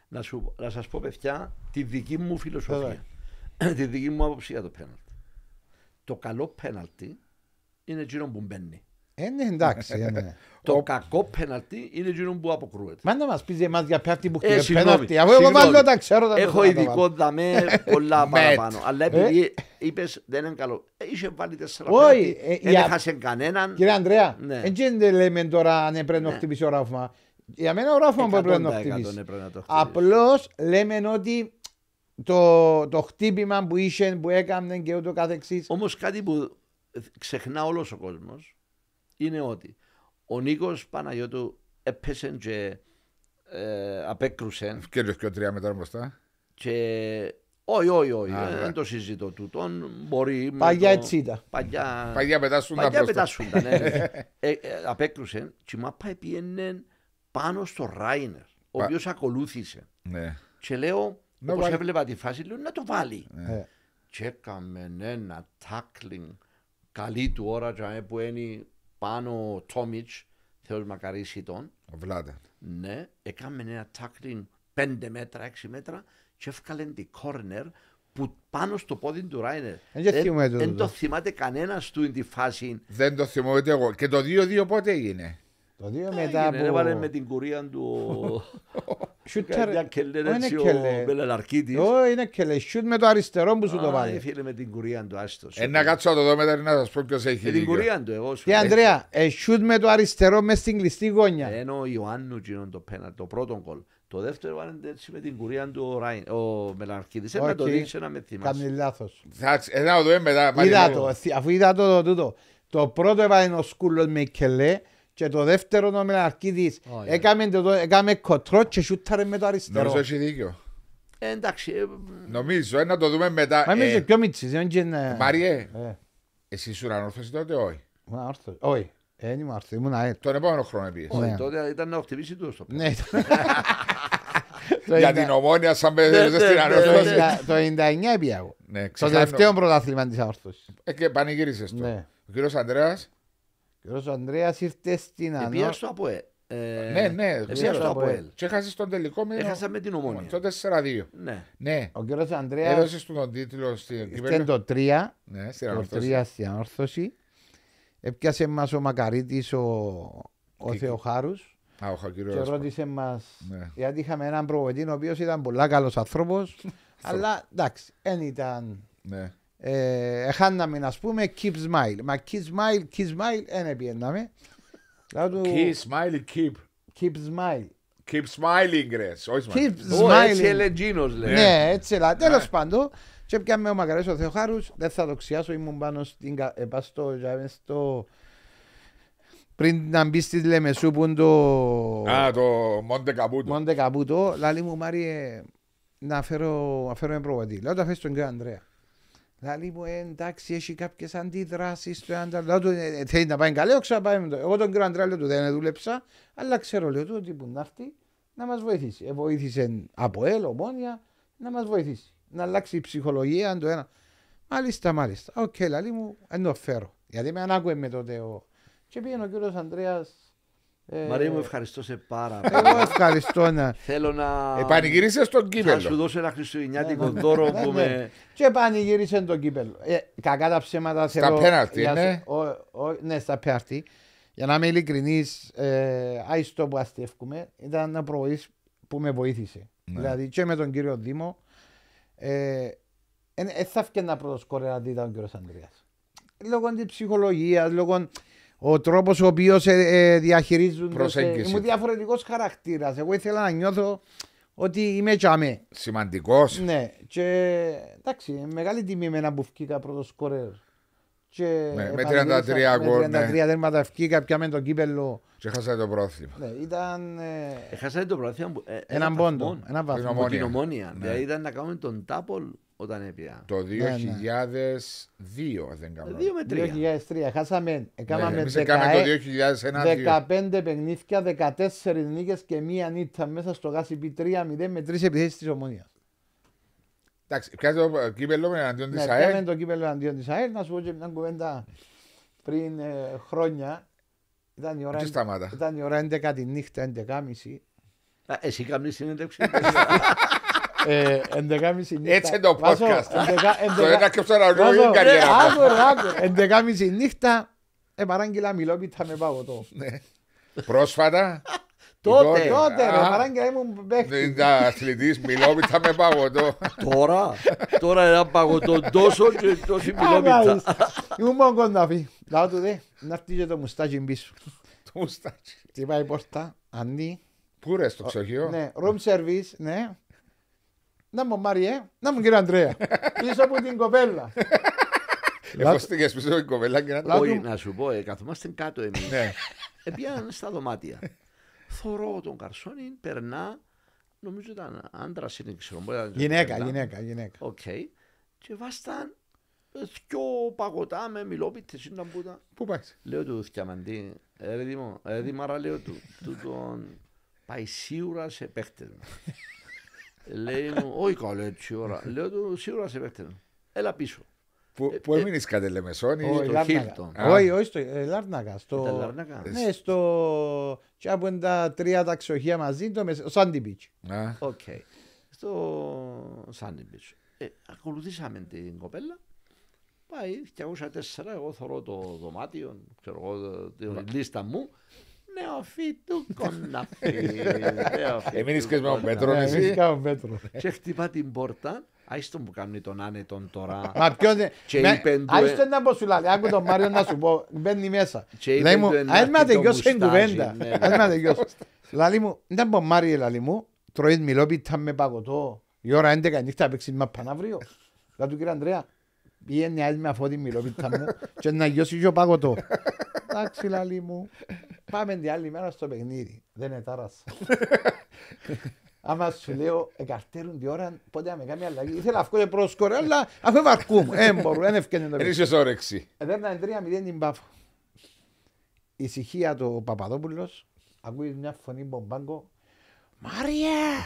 Να, σου, να σας πω παιδιά τη δική μου φιλοσοφία, τη δική μου άποψη για το πέναλτι. Το καλό πέναλτι είναι εκείνο που μπαίνει. Είναι εντάξει. Είναι. Το κακό πέναλτι είναι εκείνο που αποκρούεται. Μα να μας πεις εμάς για πέναλτι που κύριε πέναλτι. Αφού εγώ βάλω τα ξέρω τα Έχω ειδικό δαμέ πολλά παραπάνω. Αλλά επειδή ε. είπες δεν είναι καλό. Ε, είχε βάλει τέσσερα πέναλτι. Ε, δεν έχασε κανέναν. Κύριε Ανδρέα, δεν ναι. λέμε τώρα αν πρέπει να ναι. χτυπήσει ο Ράφμα. Για μένα ο Ράφμα πρέπει να χτυπήσει. Απλώς λέμε ότι το, το χτύπημα που είχε, που έκανε και ούτω καθεξής. Όμως κάτι που ξεχνά όλος ο κόσμος είναι ότι ο Νίκος Παναγιώτου έπεσε και ε, απέκρουσε. και ο τρία μετά μπροστά. Και όχι, όχι, όχι. δεν το συζητώ Τον Μπορεί. Παγιά το... έτσι ήταν. Παγιά, παγιά πετάσουνταν. Παγιά πετάσουνταν. Ναι. ναι. ε, ε, απέκρουσε. Και μα πήγαινε πάνω στο Ράινερ, ο οποίος ακολούθησε. Ναι. Και λέω, ναι, όπω έβλεπα τη φάση, λέω να το βάλει. Ναι. Ε. Και ένα τάκλινγκ καλή του ώρα που είναι πάνω ο Τόμιτς, Θεός μακαρίσει τον. Ο Βλάτερ. Ναι, έκαμε ένα τάκλινγκ 5 μέτρα, 6 μέτρα και έφκαλε την κόρνερ που πάνω στο πόδι του Ράινερ. Ε, Δεν, το θυμάται κανένας του τη φάση. Δεν το θυμάται εγώ. Και το 2-2 πότε έγινε. Δεν δύο ε, μετά από... Έβαλε με την κουρία του... κελέ είναι με το αριστερό που σου το βάλει. Φίλε με την κουρία του, Ένα κάτσο το δω μετά να σας πω ποιος έχει Με την κουρία του, εγώ σου. Και Ανδρέα, ε, με το αριστερό μες στην κλειστή γόνια. Ε, ενώ ο Ιωάννου το δεύτερο με την κουρία του Ένα το να και το δεύτερο το Μελαρκίδης oh, yeah. έκαμε, το, έκαμε κοτρό και σούταρε με το αριστερό. Νομίζω έχει δίκιο. Ε, εντάξει. Ε, Νομίζω, ε, να το δούμε μετά. Μα εμείς ε, πιο μίτσις. Ε, Μάριε, ε. εσύ ήσουν ανόρθωση τότε, όχι. Όχι. Ε, δεν είμαι άρθρο, ήμουν αέτ. Τον επόμενο χρόνο πήγες. Όχι, ναι. τότε ήταν να χτυπήσει του στο Ναι, Για την ομόνια σαν παιδί ναι, στην ναι, ανόρθωση. Το 99 πήγα εγώ. Το τελευταίο πρωτάθλημα της ανόρθωσης. Ε, και πανηγύρισες το. Ο κύριος Ανδρέας Γιώργος ο Ανδρέας ήρθε στην ε, Ανώ. Επία στο ΑΠΟΕ. Ε, ναι, ναι, ε, πήγε στο Αποέλ. Και έχασες τον τελικό με, Έχασα με την ομόνια. Το 4-2. Ναι. ναι. Ο κύριος Ανδρέας. έδωσες τον τίτλο στην Ήρθε το 3, ναι, το 3 στην ανόρθωση. Έπιασε μας ο Μακαρίτης ο, ο Θεοχάρους. Α, ο και ρώτησε μας. Ναι. Γιατί είχαμε έναν προβολητή ο οποίος ήταν πολύ καλός άνθρωπος, αλλά εντάξει, δεν ήταν. Ναι εχάναμε να πούμε keep smile. Μα keep smile, keep smile, δεν πιέναμε. Keep smile, keep. Keep smile. Keep smiling, ρε. Keep smiling. Έτσι ελεγγίνο, λέει. Ναι, έτσι, έλεγε, ναι. τέλος πάντων. Και πια με ο Μακαρές ο Θεοχάρους, δεν θα το ξιάσω, ήμουν πάνω στην, ε, στο, στο, πριν να μπει στη Λεμεσού που είναι το... Α, το Μοντε Καπούτο. Μοντε Καπούτο, λαλή μου Μάριε, να φέρω, να φέρω ένα προβατή. Λέω, τα τον κύριο Ανδρέα. Λαλή μου, ε, εντάξει, έχει κάποιες αντιδράσεις στο Λέω του ε, ε, θέλει να πάει καλό, πάει με το. Εγώ τον κύριο Αντρέα του δεν δούλεψα, αλλά ξέρω, λέω του ότι που να αυτή να μας βοηθήσει. Ε, βοήθησε από ελ, ομόνια, να μας βοηθήσει. Να αλλάξει η ψυχολογία, αν το ένα. Μάλιστα, μάλιστα. Οκ, okay, λαλή μου, ενώ φέρω. Γιατί με ανάγκουε με τότε ο. Και πήγαινε ο κύριος Αντρέα Μαρία μου, ε, ευχαριστώ σε πάρα πολύ. Εγώ ευχαριστώ να. Θέλω να. Επανηγυρίσε τον κύπελο. Θα σου δώσω ένα χριστουγεννιάτικο ναι, ναι. δώρο ναι, που με. Και επανηγυρίσε τον κύπελο. Ε, κακά τα ψέματα σε Στα πέναρτη, ναι. Ναι, στα πέναρτη. Για να είμαι ειλικρινής, ε, άιστο που αστεύκουμε, ήταν ένα προβολή που με βοήθησε. Δηλαδή και με τον κύριο Δήμο. Δεν θα έφτιανα πρώτος αντί ήταν ο κύριο Ανδρέας. Λόγω της ψυχολογίας, λόγω ο τρόπος ο οποίος ε, ε, διαχειρίζονται. Ε, είμαι διαφορετικός χαρακτήρας. Εγώ ήθελα να νιώθω ότι είμαι τσαμέ. Σημαντικός. Ναι, και εντάξει, μεγάλη τιμή με ένα που βγήκα πρώτος σκορέρ. Και ναι, με 33 γκολ. Με 33 ναι. δέρματα βγήκα πια με τον κύπελο. Και χάσατε το πρόθυμο. Ναι, ήταν. Ε... Χάσατε το πρόθυμο. Ε, ένα, ένα πόντο. Ένα βαθμό. Την ομόνια. Ναι. Δηλαδή ήταν να κάνουμε τον τάπολ όταν έπια. Το 2002, ναι, ναι. δεν κάνω. Το 2003. Χάσαμε. Έκαναμε ναι, το 2001, 15 παιχνίδια, 14 νίκες και μία νύχτα μέσα στο γάσι 3 0 με τρεις επιθέσεις της ομονίας. Εντάξει, πιάσε το κύπελο με εναντίον της ΑΕΛ. Ναι, το κύπελο αντίον τη ΑΕΛ. Να σου πω και μια κουβέντα πριν ε, χρόνια. Ήταν η, ώρα, ήταν η ώρα 11 τη νύχτα, 11.30. Εσύ καμνή συνέντευξη. Ε, Έτσι το podcast. Το ένα και ε, ε, το άλλο είναι Εντεκάμιση νύχτα με το. Πρόσφατα. Τότε, λοιπόν, τότε, ήμουν παίχτη. Ήταν ναι, ναι, αθλητής, μιλόπιτα με παγωτό. Τώρα, τώρα ένα παγωτό τόσο και τόση μιλόπιτα. Ήμουν μόνο κονταφή. Λάω του δε, να έρθει το μουστάκι πίσω. Το Τι πάει πόρτα, Πού ρε, στο να μου Μαριέ, να μου κύριε Αντρέα. Πίσω από την κοπέλα. Εφαστήκε πίσω από την κοπέλα και να Όχι, να σου πω, ε, καθόμαστε κάτω εμείς. Ναι. Επιάναν στα δωμάτια. Θωρώ τον καρσόνι, περνά. Νομίζω ήταν άντρας είναι, ξέρω. Γυναίκα, γυναίκα, γυναίκα. Οκ. Και βάσταν ε, δυο παγωτά με μιλόπιτε. Πού πάεις. Λέω του Θιαμαντή, ρε Δημάρα ε, λέω του, του τον πάει σίγουρα σε παίχτες Λέει μου, όχι καλέ ώρα. Λέω του, σίγουρα σε παίχτενα. Έλα πίσω. Πού ε, ε, έμεινες κατά Λεμεσόνη ή στο Χίλτον. Όχι, όχι, στο ε, Λάρνακα. Στο Λάρνακα. Ναι, στο. Τι από τα τρία ταξιοχεία μαζί, το Σάντι Μπίτ. Οκ. Στο Σάντι Μπίτ. Ακολουθήσαμε την κοπέλα. Πάει 204, εγώ θωρώ το δωμάτιο, ξέρω εγώ, τη λίστα μου. Νεοφιτούκον να φύγει. Εμείς και με τον Πέτρο, Και χτυπά την πόρτα. Άιστο που κάνει τον άνετον τώρα. Μα ποιον είναι. Άιστο να πω σου λέει. Άκου τον Μάριο να σου πω. Μπαίνει μέσα. Λέει μου. Αν με ατεγιώσει στην κουβέντα. Αν ναι. με ατεγιώσει. Λαλή μου. δεν πω Μάριε λαλή μου. Τρώει μιλόπιτα με παγωτό. Η ώρα 11 νύχτα παίξει μα παναύριο. Λα του κύριε Ανδρέα. Πήγαινε άλλη μια φώτη μιλόπιτα μου. Και να γιώσει και ο παγωτό. Εντάξει, λαλή μου. Πάμε την άλλη μέρα στο παιχνίδι. Δεν είναι ετάρασα. Άμα σου λέω, εγκαρτέρουν τη ώρα, πότε να με κάνει αλλαγή. Ήθελα αυτό το πρόσκορο, αλλά αφού είμαι Δεν ε, μπορούμε, δεν ευκαινεί το παιχνίδι. Είσαι όρεξη. Εδέρνα τρία μηδέν την πάφο. Ησυχία του Παπαδόπουλο. Ακούει μια φωνή μπομπάγκο. Μάρια!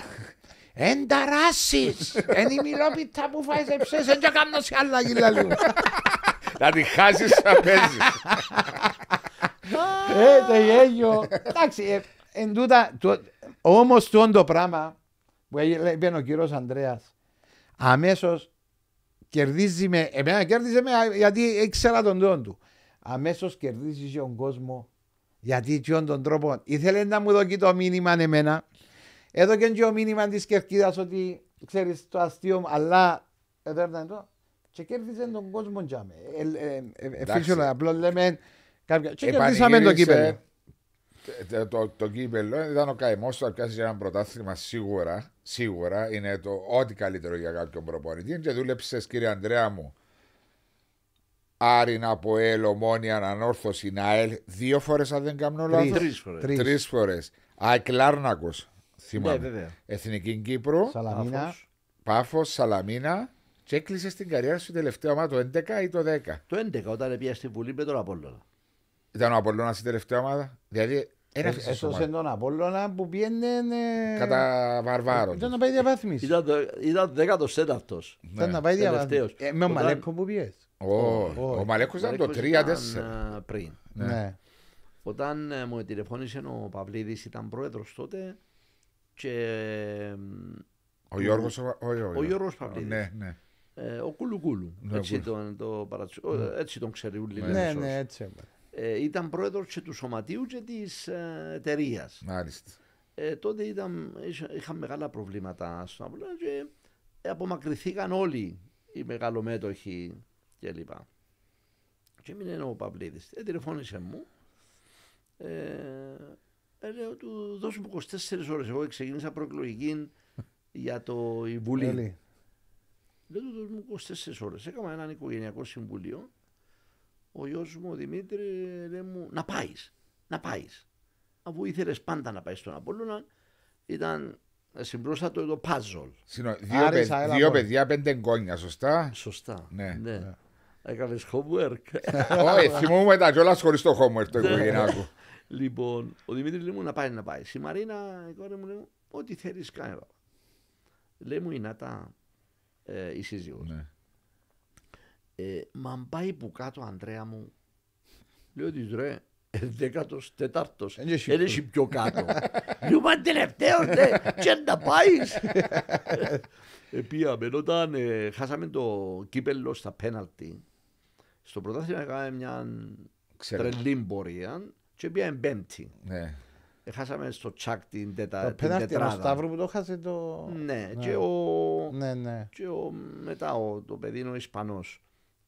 Εν ταράσεις! Εν η μιλόπιτα που φάεις ψες, εν και κάνω σε άλλα γυλαλού. Να τη χάσεις να παίζεις. Ε, το γέλιο. Εντάξει, ε, εν τούτα. Όμω το πράγμα που είπε ο κύριος Ανδρέας, αμέσως κερδίζει με. Εμένα κέρδισε με γιατί ήξερα τον τόν του. Αμέσως κερδίζει τον κόσμο γιατί τσιόν τον τρόπο. Ήθελε να μου δοκεί το μήνυμα εμένα. Έδωκε και ο μήνυμα της κερκίδας ότι ξέρεις το αστείο, αλλά εδώ ήταν το. Και κέρδιζε τον κόσμο τζάμε. Εφίσιο, ε, ε, απλώς λέμε Κάποια... Και κερδίσαμε το κύπελο. Το, ε, ε, το, το κύπελο ήταν ο καημός του για ένα πρωτάθλημα σίγουρα. Σίγουρα είναι το ό,τι καλύτερο για κάποιον προπονητή. Και δούλεψες, κύριε Ανδρέα μου, Άρην από Ελ, Ομόνια, Ανόρθωση, Ναέλ. Δύο φορές, αν δεν κάνω λάθος. Τρεις φορέ. Αεκλάρνακο. Θυμάμαι. Ναι, Εθνική Κύπρο. Σαλαμίνα. Πάφος, Σαλαμίνα. Και έκλεισε την καριέρα σου τελευταίο μα το 11 ή το 10. Το 11 όταν πια στη Βουλή με τον Απόλαιο. Ήταν ο Απόλλωνας η τελευταία ομάδα. Δηλαδή ε, Έσωσε ε, τον Απόλλωνα που πήγαινε ε, Κατά βαρβάρο. Ήταν να πάει διαβάθμιση. Ήταν, ήταν 14ο. Ναι. Ήταν να πάει διαβάθμιση. Ε, με ο Μαλέκο που πήγε. Ο Μαλέκος ήταν το 3-4. Πριν. Ναι. Ναι. Όταν μου τηλεφώνησε ο Παυλίδης, ήταν πρόεδρος τότε. Και... Ο Γιώργος ο, ο, Παυλίδης. Ναι, ναι. ο Κουλουκούλου. έτσι, τον, το, έτσι τον ξέρει. Ναι, ναι, έτσι έβαλε. Ε, ήταν πρόεδρος και του Σωματείου και της ε, εταιρείας. Μάλιστα. Ε, τότε ήταν, μεγάλα προβλήματα στον και ε, απομακρυνθήκαν όλοι οι μεγαλομέτωχοι κλπ. Και έμεινε ο Παπλίδη. Ε, τηλεφώνησε μου. Ε, λέω του δώσ' μου 24 ώρες. Εγώ ξεκίνησα προεκλογική για το η Βουλή. του δώσ' μου 24 ώρες. Έκανα έναν οικογενειακό συμβούλιο ο γιος μου ο Δημήτρη λέει μου να πάεις. Να πάεις. Αφού ήθελες πάντα να πάεις στον Απόλουνα, ήταν συμπρόστατο το puzzle. Συνο... Δύο, δύο παιδιά, πέντε εγγόνια, σωστά. Σωστά. Ναι. ναι. ναι. Έκανες homework. Όχι, θυμούμαι τα κιόλας χωρίς το homework το ναι. οικογενειάκο. Λοιπόν, ο Δημήτρης λέει μου να πάει να πάει. Η Μαρίνα, η κόρη μου λέει ό,τι θέλεις, κάνε. Λέει μου η Νάτα, ε, η σύζυγος. Ναι. Ε, μα πάει που κάτω, Ανδρέα μου, λέω «Της, ρε, ε, δέκατο τετάρτο. Δεν ναι, ε, πιο κάτω. Λέω μα τελευταίο, ρε, και να πάει. Επίαμε, όταν ε, χάσαμε το κύπελο στα πέναλτι, στο πρωτάθλημα έκαναμε μια τρελή πορεία και πήγαμε πέμπτη. Ναι. Έχασαμε ε, στο τσακ την, τεταρτη το την τετράδα. Το Σταύρο που το χάσε το... Ναι, ναι. Και, ο... Ναι, ναι. και ο... μετά ο, το παιδί είναι ο Ισπανός.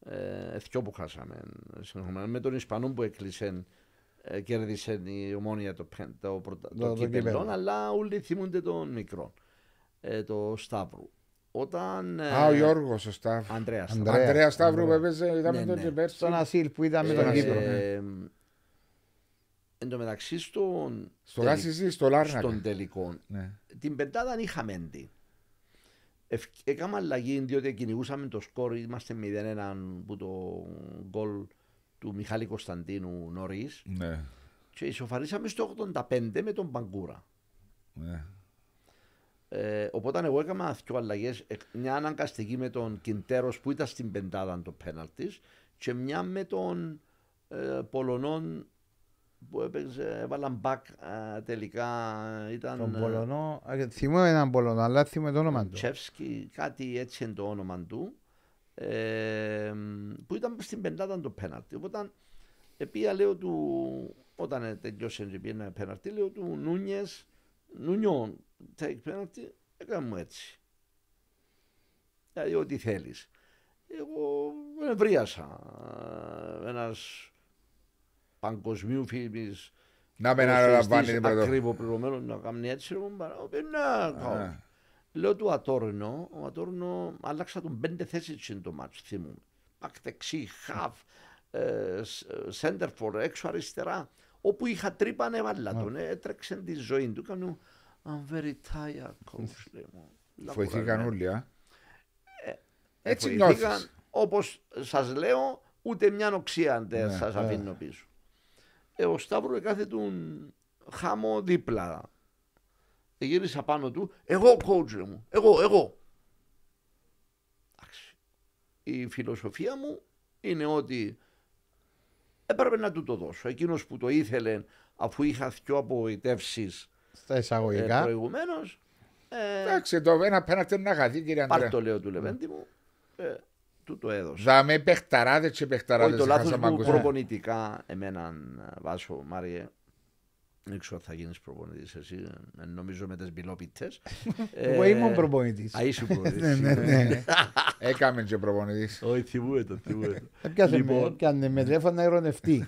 Ε, εθιό που χάσαμε ε, συγχωμένα με τον Ισπανό που έκλεισε ε, κέρδισε η ομόνια το, το, το, το αλλά όλοι θυμούνται τον μικρό, το Σταύρου. Όταν, Α, ο Γιώργος ο Σταύρου. Αντρέα Σταύρου. Αντρέα Σταύρου, βέβαια, είδαμε ναι, τον και Ναι. Στον Ασίλ που είδαμε τον Κύπρο. Εν τω μεταξύ στον. Στο Γάσιζι, στο Στον τελικό. Ναι. Την πεντάδα είχαμε την. Έκαμε αλλαγή διότι κυνηγούσαμε το σκορ, είμαστε 0-1 που το γκολ του Μιχάλη Κωνσταντίνου νωρίς. Ναι. Και ισοφαρίσαμε στο 85 με τον Παγκούρα. Ναι. Ε, οπότε εγώ έκανα δύο αλλαγές. Ε, μια αναγκαστική με τον Κιντέρος που ήταν στην πεντάδα το πέναλτη και μια με τον ε, που έπαιξε, έβαλαν μπακ ε, τελικά. Ήταν, τον ε, Πολωνό, θυμώ έναν Πολωνό, αλλά θυμώ το όνομα του. Τσεύσκι, κάτι έτσι είναι το όνομα του, ε, που ήταν στην πεντάτα το πέναρτι. Οπότε, επία λέω του, όταν τελειώσε και πήγαινε πεναρτί λέω του Νούνιες, Νούνιο, take πέναρτι, έκανα μου έτσι. Δηλαδή, ό,τι θέλεις. Εγώ ε, βρίασα, ένας παγκοσμίου φίλη. Να με αναλαμβάνει την πρωτοβουλία. Ακριβώ προηγουμένω να κάνει έτσι, ε, να Λέω του Ατόρνο, ο Ατόρνο άλλαξα τον πέντε θέσεις του το μάτσο, θυμούμαι. Πακ χαφ, σέντερφορ, έξω αριστερά. Όπου είχα τρύπα ανέβαλα τον, ε, έτρεξε τη ζωή του. Κάνω, I'm very tired, coach, λέει μου. Φοηθήκαν ναι. όλοι, α. Ε, έτσι νιώθεις. Όπως σας λέω, ούτε μια οξία δεν ναι, σας αφήνω πίσω. Ε, ο Σταύρος κάθε τον χάμο δίπλα. Ε, γύρισα πάνω του, εγώ κότζε μου, εγώ, εγώ. Εντάξει. Η φιλοσοφία μου είναι ότι έπρεπε να του το δώσω. Εκείνος που το ήθελε αφού είχα δυο απογοητεύσεις. στα εισαγωγικά. Ε, προηγουμένως. Ε, Εντάξει, το ένα πέναντι να χαθεί κύριε Πάρ' το λέω του ναι. Λεβέντη μου. Ε, του το έδωσε. Δάμε παιχταράδες και παιχταράδες. Όχι, το λάθο μου ε. προπονητικά, εμένα ε, βάσο Μάριε, δεν ξέρω αν θα γίνεις προπονητής εσύ. Ε, νομίζω με τις μπιλόπιτες. Εγώ ήμουν προπονητής. Α, είσαι προπονητής. Ναι, ναι, ναι. Έκαμε και προπονητής. Όχι, θυμούμε το. αν λοιπόν. με τηλέφωνα ειρωνευτή.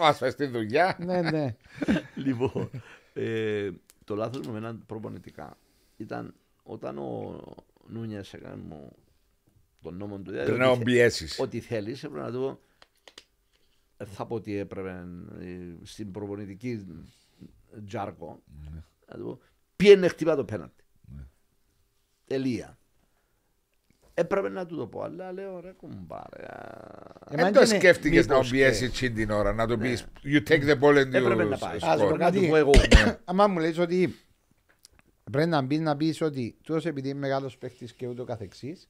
Μα πα τη δουλειά. Ναι, ναι. Λοιπόν, το λάθος μου έναν προπονητικά ήταν όταν ο Νούνιας έκανε μου τον νόμο του. Πρέπει να τον Ό,τι θέλεις. πρέπει να το. Ε, θα πω ότι έπρεπε ε, στην προπονητική τζάρκο. Ναι. Να Πιένε χτυπά το πέναντι. Ναι. Τελεία. Έπρεπε να του το πω, αλλά λέω ρε κουμπάρε. Ε, δεν το σκέφτηκες να πιέσει τσι την ώρα, να του πεις ναι. You take the ball and you Έπρεπε να πάεις. πω κάτι. Αμά μου λες ότι πρέπει να μπεις να πεις ότι τόσο επειδή είμαι μεγάλος παίχτη και ούτω καθεξής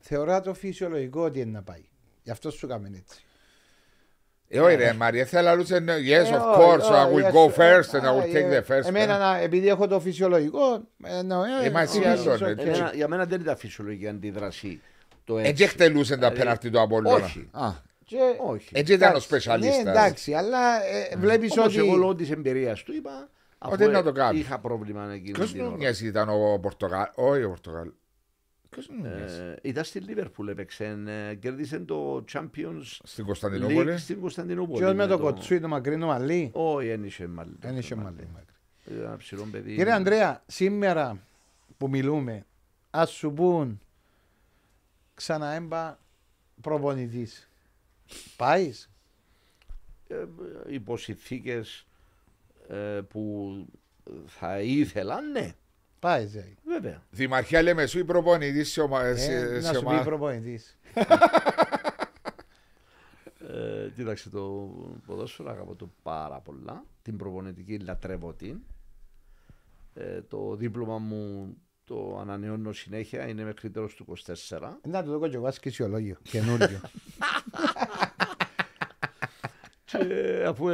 θεωρά το φυσιολογικό ότι είναι να πάει. Γι' αυτό σου κάμεν έτσι. Ε, όχι ρε ε, Μαρία, θέλω να ναι, yes ε, of course, I will go ε, first and I will take the first. Εμένα, επειδή έχω το φυσιολογικό, Για μένα δεν ήταν φυσιολογική αντίδραση. Έτσι χτελούσε τα πέναρτη του Απόλλωνα. Όχι. Όχι. Έτσι ήταν ο σπεσιαλίστας. Ναι, εντάξει, αλλά βλέπεις ότι... Όπως εγώ λόγω της εμπειρίας του είπα... Ότι Είχα πρόβλημα να γίνει. μου μοιάζει ήταν ο Πορτογάλ, όχι ο Πορτογάλ, Ποιος Ήταν ε, στη Λίβερπουλ έπαιξε, ε, κέρδισε το Champions στην Κωνσταντινούπολη. League στην Κωνσταντινούπολη. Και με το κοτσούι, το μακρύ, το μαλλί. Όχι, δεν είχε μαλλί. Δεν είχε μαλλί. Ε, ένα ψηλό παιδί. Κύριε Ανδρέα, σήμερα που μιλούμε, ας σου πούν ξαναέμπα προπονητής. Πάεις. Ε, υπό που θα ήθελαν, ναι. Πάει, Ζέι. Βέβαια. Δημαρχία λέμε σου ή προπονητής ε, σε ομάδα. Ε, να σου πει προπονητής. Ε, κοίταξε το ποδόσφαιρο, αγαπώ το πάρα πολλά. Την προπονητική λατρεύω την. Ε, το δίπλωμα μου το ανανεώνω συνέχεια, είναι μέχρι τέλος του 24. Να το δω και εγώ ασκησιολόγιο, καινούριο. και, αφού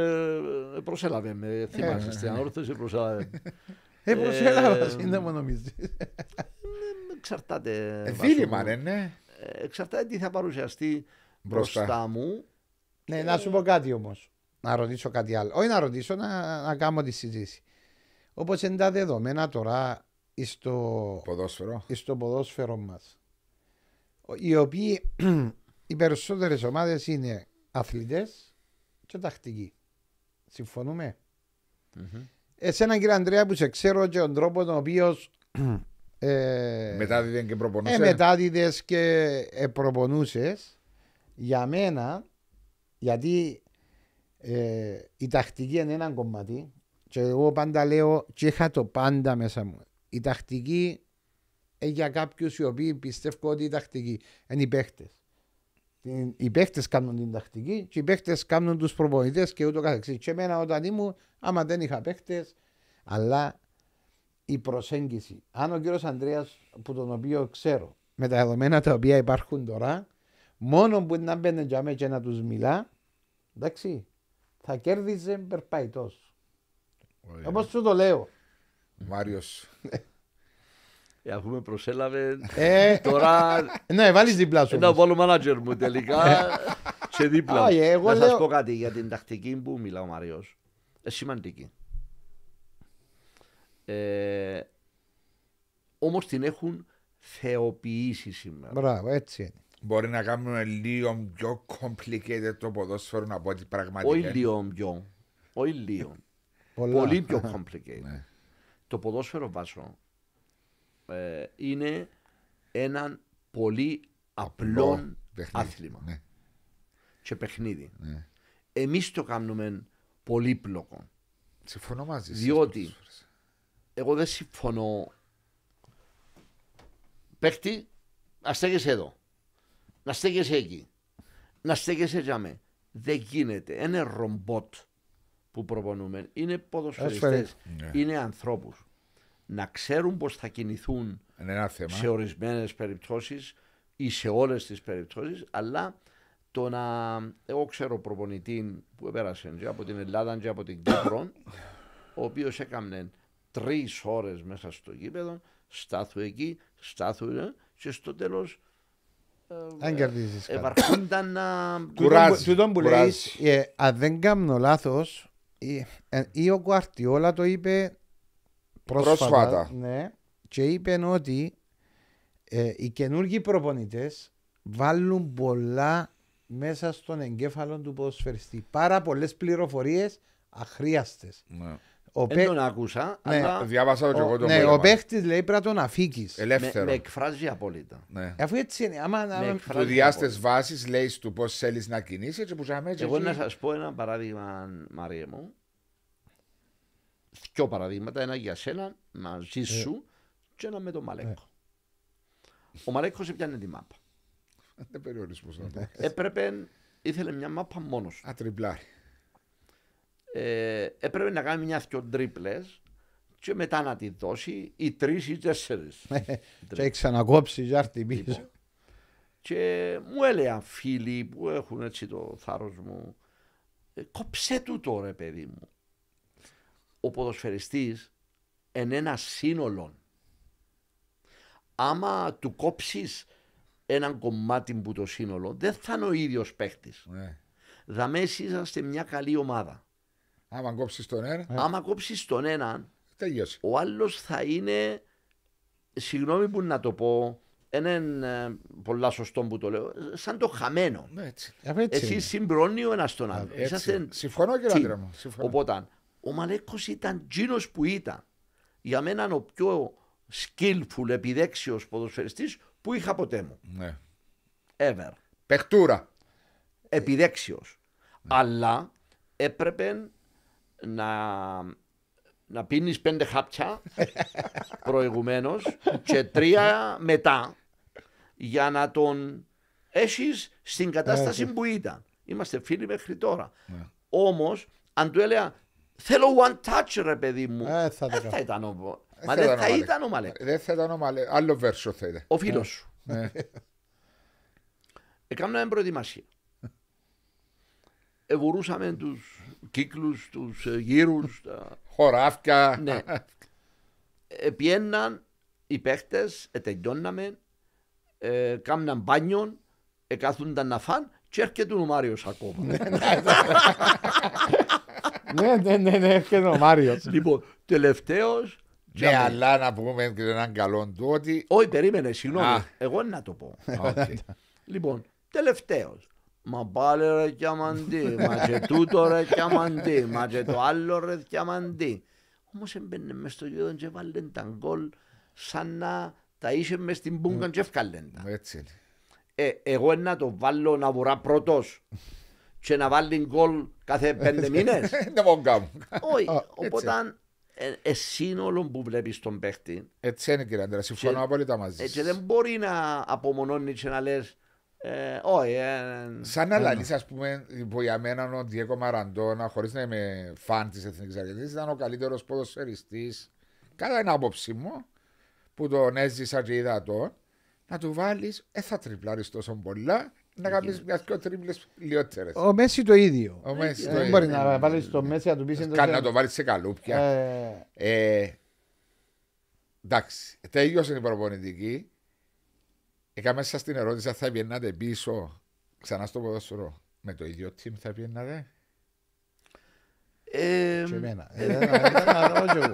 προσέλαβε με, θυμάσαι, στην όρθωσε, προσέλαβε. Ε, πώς έλαβα, ε, νομίζει. Εξαρτάται. Ε, δίλημα, ναι. Ε, εξαρτάται τι θα παρουσιαστεί μπροστά μου. Ναι, να σου πω κάτι όμως. Να ρωτήσω κάτι άλλο. Όχι να ρωτήσω, να, να κάνω τη συζήτηση. Όπως είναι τα δεδομένα τώρα στο ποδόσφαιρο, ποδόσφαιρο μας. Οι οποίοι οι περισσότερες ομάδες είναι αθλητές και τακτικοί. Εσένα κύριε Αντρέα που σε ξέρω και τον τρόπο τον οποίο. ε, και προπονούσες. Ε, και ε, προπονούσες. Για μένα, γιατί ε, η τακτική είναι ένα κομμάτι και εγώ πάντα λέω και είχα το πάντα μέσα μου. Η τακτική ε, για κάποιους οι οποίοι πιστεύω ότι η τακτική είναι οι παίχτες. Οι παίχτες κάνουν την τακτική και οι παίχτες κάνουν τους προπονητές και ούτω καθεξής. Και εμένα όταν ήμουν, άμα δεν είχα παίχτες, αλλά η προσέγγιση. Αν ο κύριος Ανδρέας, που τον οποίο ξέρω, με τα δεδομένα τα οποία υπάρχουν τώρα, μόνο που να μπαίνει για μένα και να τους μιλά, εντάξει, θα κέρδιζε περπαϊτό. Όπως σου το λέω. Μάριος. Ναι. Ε, αφού με προσέλαβε. Ε, τώρα. Ναι, βάλεις δίπλα σου. Να βάλω μάνατζερ μου τελικά. σε δίπλα. Να σας πω κάτι για την τακτική που μιλά ο Μαριό. Ε, σημαντική. Ε, Όμως την έχουν θεοποιήσει σήμερα. Μπράβο, έτσι Μπορεί να κάνουμε λίγο πιο complicated το ποδόσφαιρο από ό,τι πραγματικά. Όχι λίγο πιο. Όχι λίγο. Πολύ πιο complicated. Ναι. Το ποδόσφαιρο βάσο ε, είναι έναν πολύ απλό, άθλημα. Ναι. Και παιχνίδι. Ναι. Εμείς το κάνουμε πολύπλοκο. Συμφωνώ μαζί σας. Διότι εγώ δεν συμφωνώ. Παίχτη, να στέκεσαι εδώ. Να στέκεσαι εκεί. Να στέκεσαι για μέ. Δεν γίνεται. Είναι ρομπότ που προπονούμε. Είναι ποδοσφαιριστές. Ναι. Είναι ανθρώπους να ξέρουν πώ θα κινηθούν σε ορισμένες περιπτώσεις ή σε όλες τις περιπτώσεις, αλλά το να. Εγώ ξέρω προπονητή που πέρασε από την Ελλάδα και από την Κύπρο, ο οποίος έκανε τρεις ώρες μέσα στο κήπεδο στάθου εκεί, στάθου ε, και στο τέλος. Αν ε, κερδίσει. Επαρχόνταν να. Κουράζει. Τούτον ε, αν δεν κάνω λάθος, ή ο Κουαρτιόλα το είπε πρόσφατα, πρόσφατα. Ναι, και είπε ότι ε, οι καινούργοι προπονητές βάλουν πολλά μέσα στον εγκέφαλο του ποδοσφαιριστή. Πάρα πολλές πληροφορίες αχρίαστες. Ναι. Πέ... Δεν τον άκουσα, ναι. αλλά... Διάβασα το εγώ τον ναι, Ο παίχτης λέει πρέπει να τον αφήκεις. Ε, Ελεύθερο. Με, με εκφράζει απόλυτα. Ναι. Αφού έτσι είναι. Άμα, να... Του διάστες λέει του πώς θέλεις να κινήσεις που Εγώ να σας πω ένα παράδειγμα, Μαρία μου δυο παραδείγματα, ένα για σένα μαζί ε. σου και ένα με τον ε. Μαλέκο. Ο Μαλέκος έπιανε τη μάπα. Δεν περιορισμό να το Έπρεπε, ήθελε μια μάπα μόνος του. Ατριπλάρι. Ε, έπρεπε να κάνει μια δυο τρίπλες και μετά να τη δώσει ή τρεις ή τέσσερις. Ε, και ξανακόψει, για πίσω. Λοιπόν. Και μου έλεγαν φίλοι που έχουν έτσι το θάρρος μου, κόψε του τώρα, παιδί μου ο ποδοσφαιριστής εν ένα σύνολο. Άμα του κόψεις έναν κομμάτι που το σύνολο, δεν θα είναι ο ίδιος παίχτης. Ναι. Δαμέ είσαστε μια καλή ομάδα. Άμα κόψεις τον ένα. Ναι. Άμα κόψεις τον έναν, ο άλλος θα είναι. Συγγνώμη που να το πω, έναν ε, πολλά σωστό που το λέω, σαν το χαμένο. Ναι, ε, εσύ συμπρόνιο συμπρώνει ο ένας τον ναι, άλλο. Συμφωνώ κύριε Άντρα μου. Οπότε, ο Μαλέκος ήταν τζίνος που ήταν. Για μένα ο πιο skillful επιδέξιος ποδοσφαιριστής που είχα ποτέ μου. Ναι. Ever. Πεχτούρα. Επιδέξιος. Ναι. Αλλά έπρεπε να, να πίνεις πέντε χαπτσά. προηγουμένως και τρία μετά για να τον έχεις στην κατάσταση ναι, ναι. που ήταν. Είμαστε φίλοι μέχρι τώρα. Ναι. Όμως, αν του έλεγα Θέλω one touch ρε παιδί μου. Ε, θα, θα ήταν ο ε, Μα δεν θα ήταν ο Μαλέ. Δεν θα ήταν ο Μαλέ. Άλλο βέρσο θα ήταν. Ο φίλος σου. Έκαναμε ναι. προετοιμασία. Εβουρούσαμε τους κύκλους, τους ε, γύρους. Τα... Χωράφια. Ναι. Επιέναν οι παίχτες, ε, τελειώναμε, ε, κάμναν μπάνιον, εκάθουνταν να φαν και έρχεται ο Μάριος ακόμα. Ναι, ναι, Ναι, ναι, ναι, έρχεται ο Μάριος. Λοιπόν, τελευταίος. Ναι, αλλά να πούμε και έναν καλό του ότι. Όχι, περίμενε, συγγνώμη. Εγώ να το πω. Ναι. Λοιπόν, τελευταίος. Μα πάλε ρε κιαμαντή, μα και τούτο ρε κιαμαντή, μα και το άλλο ρε κιαμαντή. Όμως έμπαινε μες στο γιο και βάλεν τα γκολ σαν να τα είσαι μες την πουγκαν και ευκάλεν τα. Έτσι. Ε, εγώ να το βάλω να βουρά πρώτος και να βάλει γκολ κάθε πέντε μήνες. Δεν μπορούμε να Όχι. Οπότε εσύ εσύνολο ε, που βλέπεις τον παίχτη. Έτσι είναι κύριε Αντρέα, συμφωνώ απόλυτα μαζί. Έτσι ε, δεν μπορεί να απομονώνει και να λες. Ε, όχι, Σαν να λέει, ας πούμε που για μένα ο Διέκο Μαραντόνα χωρίς να είμαι φαν της Εθνικής Αργεντίνης ήταν ο καλύτερος ποδοσφαιριστής. κατά την άποψή μου που τον έζησα και είδα το, να του βάλεις, ε, θα τριπλάρει τόσο πολλά να κάνεις μιας πιο τρίπλες λιότερες. Ο Μέση το ίδιο. Ο Μέση το ίδιο. μπορεί να βάλεις το Μέση να του πεις. Κάνε να το βάλεις σε καλούπια. Εντάξει, τέλειωσε η προπονητική. Έκαμε μέσα στην ερώτηση θα πιένατε πίσω ξανά στο ποδόσφαιρο. Με το ίδιο team θα πιένατε.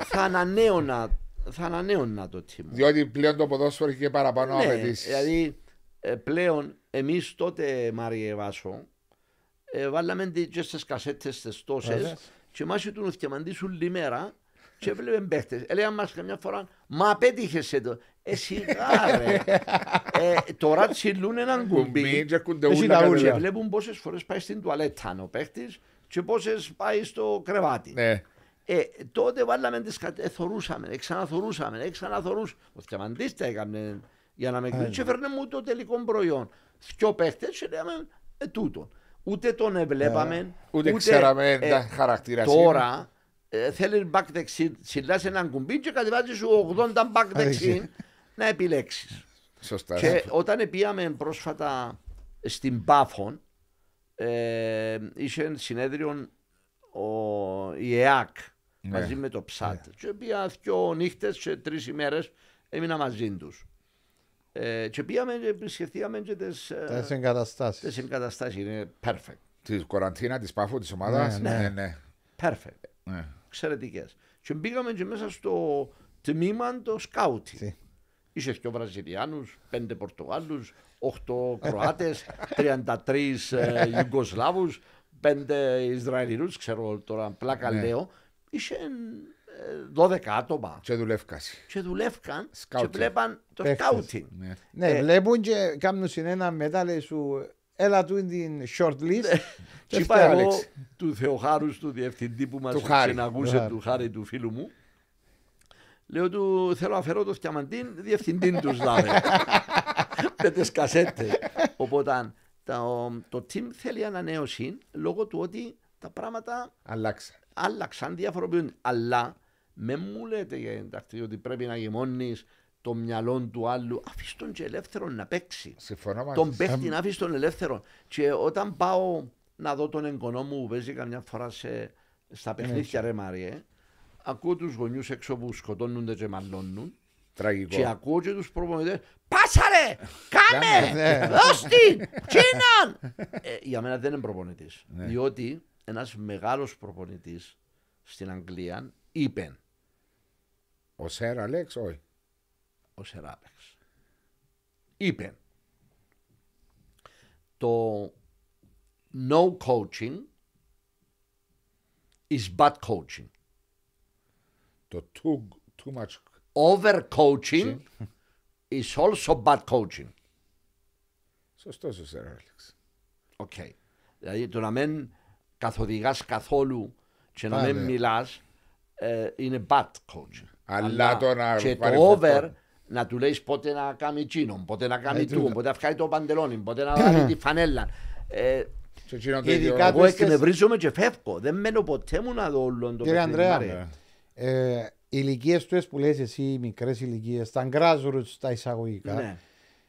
Θα ανανέωνα θα ανανέωνα το team. Διότι πλέον το ποδόσφαιρο είχε παραπάνω απαιτήσει. Δηλαδή πλέον Εμείς τότε, Μάριε Βάσο, ε, βάλαμε και στις κασέτες στις τόσες και μας του θεμαντήσουν λιμέρα και βλέπουν παίχτε. Έλεγα μας καμιά φορά, Μα πέτυχε εδώ. Ε, σιγά, ρε. ε, τώρα τσιλούν έναν κουμπί. Ε, και βλέπουν πόσες φορές πάει στην τουαλέτα ο παίχτης και πόσες πάει στο κρεβάτι. Ναι. Ε, τότε βάλαμε τις κατέ, ε, θορούσαμε, εξαναθορούσαμε, εξαναθορούσαμε. Ο Θεμαντή τα έκανε για να με ε, κλείσει Και φέρνε μου το τελικό προϊόν δυο παίχτε και λέμε ε, Ούτε τον εβλέπαμε. Ε, ούτε, ξέραμε ε, τα χαρακτήρα. Τώρα ε, θέλει back δεξί, συλλά έναν κουμπί και κατεβάζει σου 80 back δεξί να επιλέξεις. Σωστά. Και όταν πήγαμε πρόσφατα στην Πάφων, ε, είχε συνέδριο ο, η ΕΑΚ ναι. μαζί με το ΨΑΤ. Ναι. Και πήγα δύο νύχτες τρεις ημέρες έμεινα μαζί τους. Ε, και πήγαμε και επισκεφθήκαμε και τις, ε, τις εγκαταστάσεις. Τις εγκαταστάσεις είναι perfect. Τη κοραντίνα, της πάφου, της ομάδας. Ναι, ναι, ναι, ναι. Perfect. Ναι. Εξαιρετικές. Και μπήκαμε και μέσα στο τμήμα το σκάουτι. Είσαι και Βραζιλιάνους, πέντε Πορτογάλους, 8 Κροάτε, 33 ε, Ιουγκοσλάβους, 5 Ισραηλινούς. Ξέρω τώρα, πλάκα ναι. λέω. Είχε 12 άτομα. Και δουλεύκαν. Και δουλεύκαν και βλέπαν το σκάουτινγκ. Ναι. ναι, ε. βλέπουν και κάνουν συνένα μετά λέει σου έλα του την short list. Ναι. και είπα εγώ του Θεοχάρου, του διευθυντή που μας συναγούσε, του Χάρη του φίλου μου. Λέω του θέλω να φέρω το φτιαμαντίν διευθυντή του δάμε. Με τις κασέτες. Οπότε το, το team θέλει ανανέωση λόγω του ότι τα πράγματα άλλαξαν. Άλλαξαν, διαφοροποιούν Αλλά με μου λέτε για ε, εντάξει, ότι πρέπει να γεμώνεις το μυαλό του άλλου. Αφήστε τον και ελεύθερο να παίξει. Συμφωνώ μαζί Τον παίχτη να αφήσει τον ελεύθερο. Και όταν πάω να δω τον εγγονό μου που παίζει καμιά φορά σε, στα παιχνίδια ρε Μαριέ, ακούω τους γονιούς έξω που σκοτώνονται και μαλλώνουν. Τραγικό. Και ακούω και τους προπονητές. Πάσαρε! Κάμε! Δώστη! Ναι. Κίναν! Ε, για μένα δεν είναι προπονητής. Ναι. Διότι ένας μεγάλος προπονητής στην Αγγλία είπε ο Σερ Αλέξ, όχι. Ο Σερ Αλέξ. Είπε το no coaching is bad coaching. Το too, too much over coaching is also bad coaching. Σωστός ο Σερ Αλέξ. Οκ. Δηλαδή το να μην καθοδηγάς καθόλου και να μην μιλάς ε, είναι bad coach. Αλλά, Αλλά τώρα και το over να του λέει πότε να κάνει τσίνο, πότε να κάνει ε, του, πότε να φτιάξει το παντελόνι, πότε να βάλει τη φανέλα. Ε, ειδικά εγώ εκνευρίζομαι και φεύγω. Δεν μένω ποτέ μου να δω όλο το Κύριε Ανδρέα, οι ηλικίες του που λες εσύ, οι μικρές ηλικίες, τα grassroots, τα εισαγωγικά. Ναι.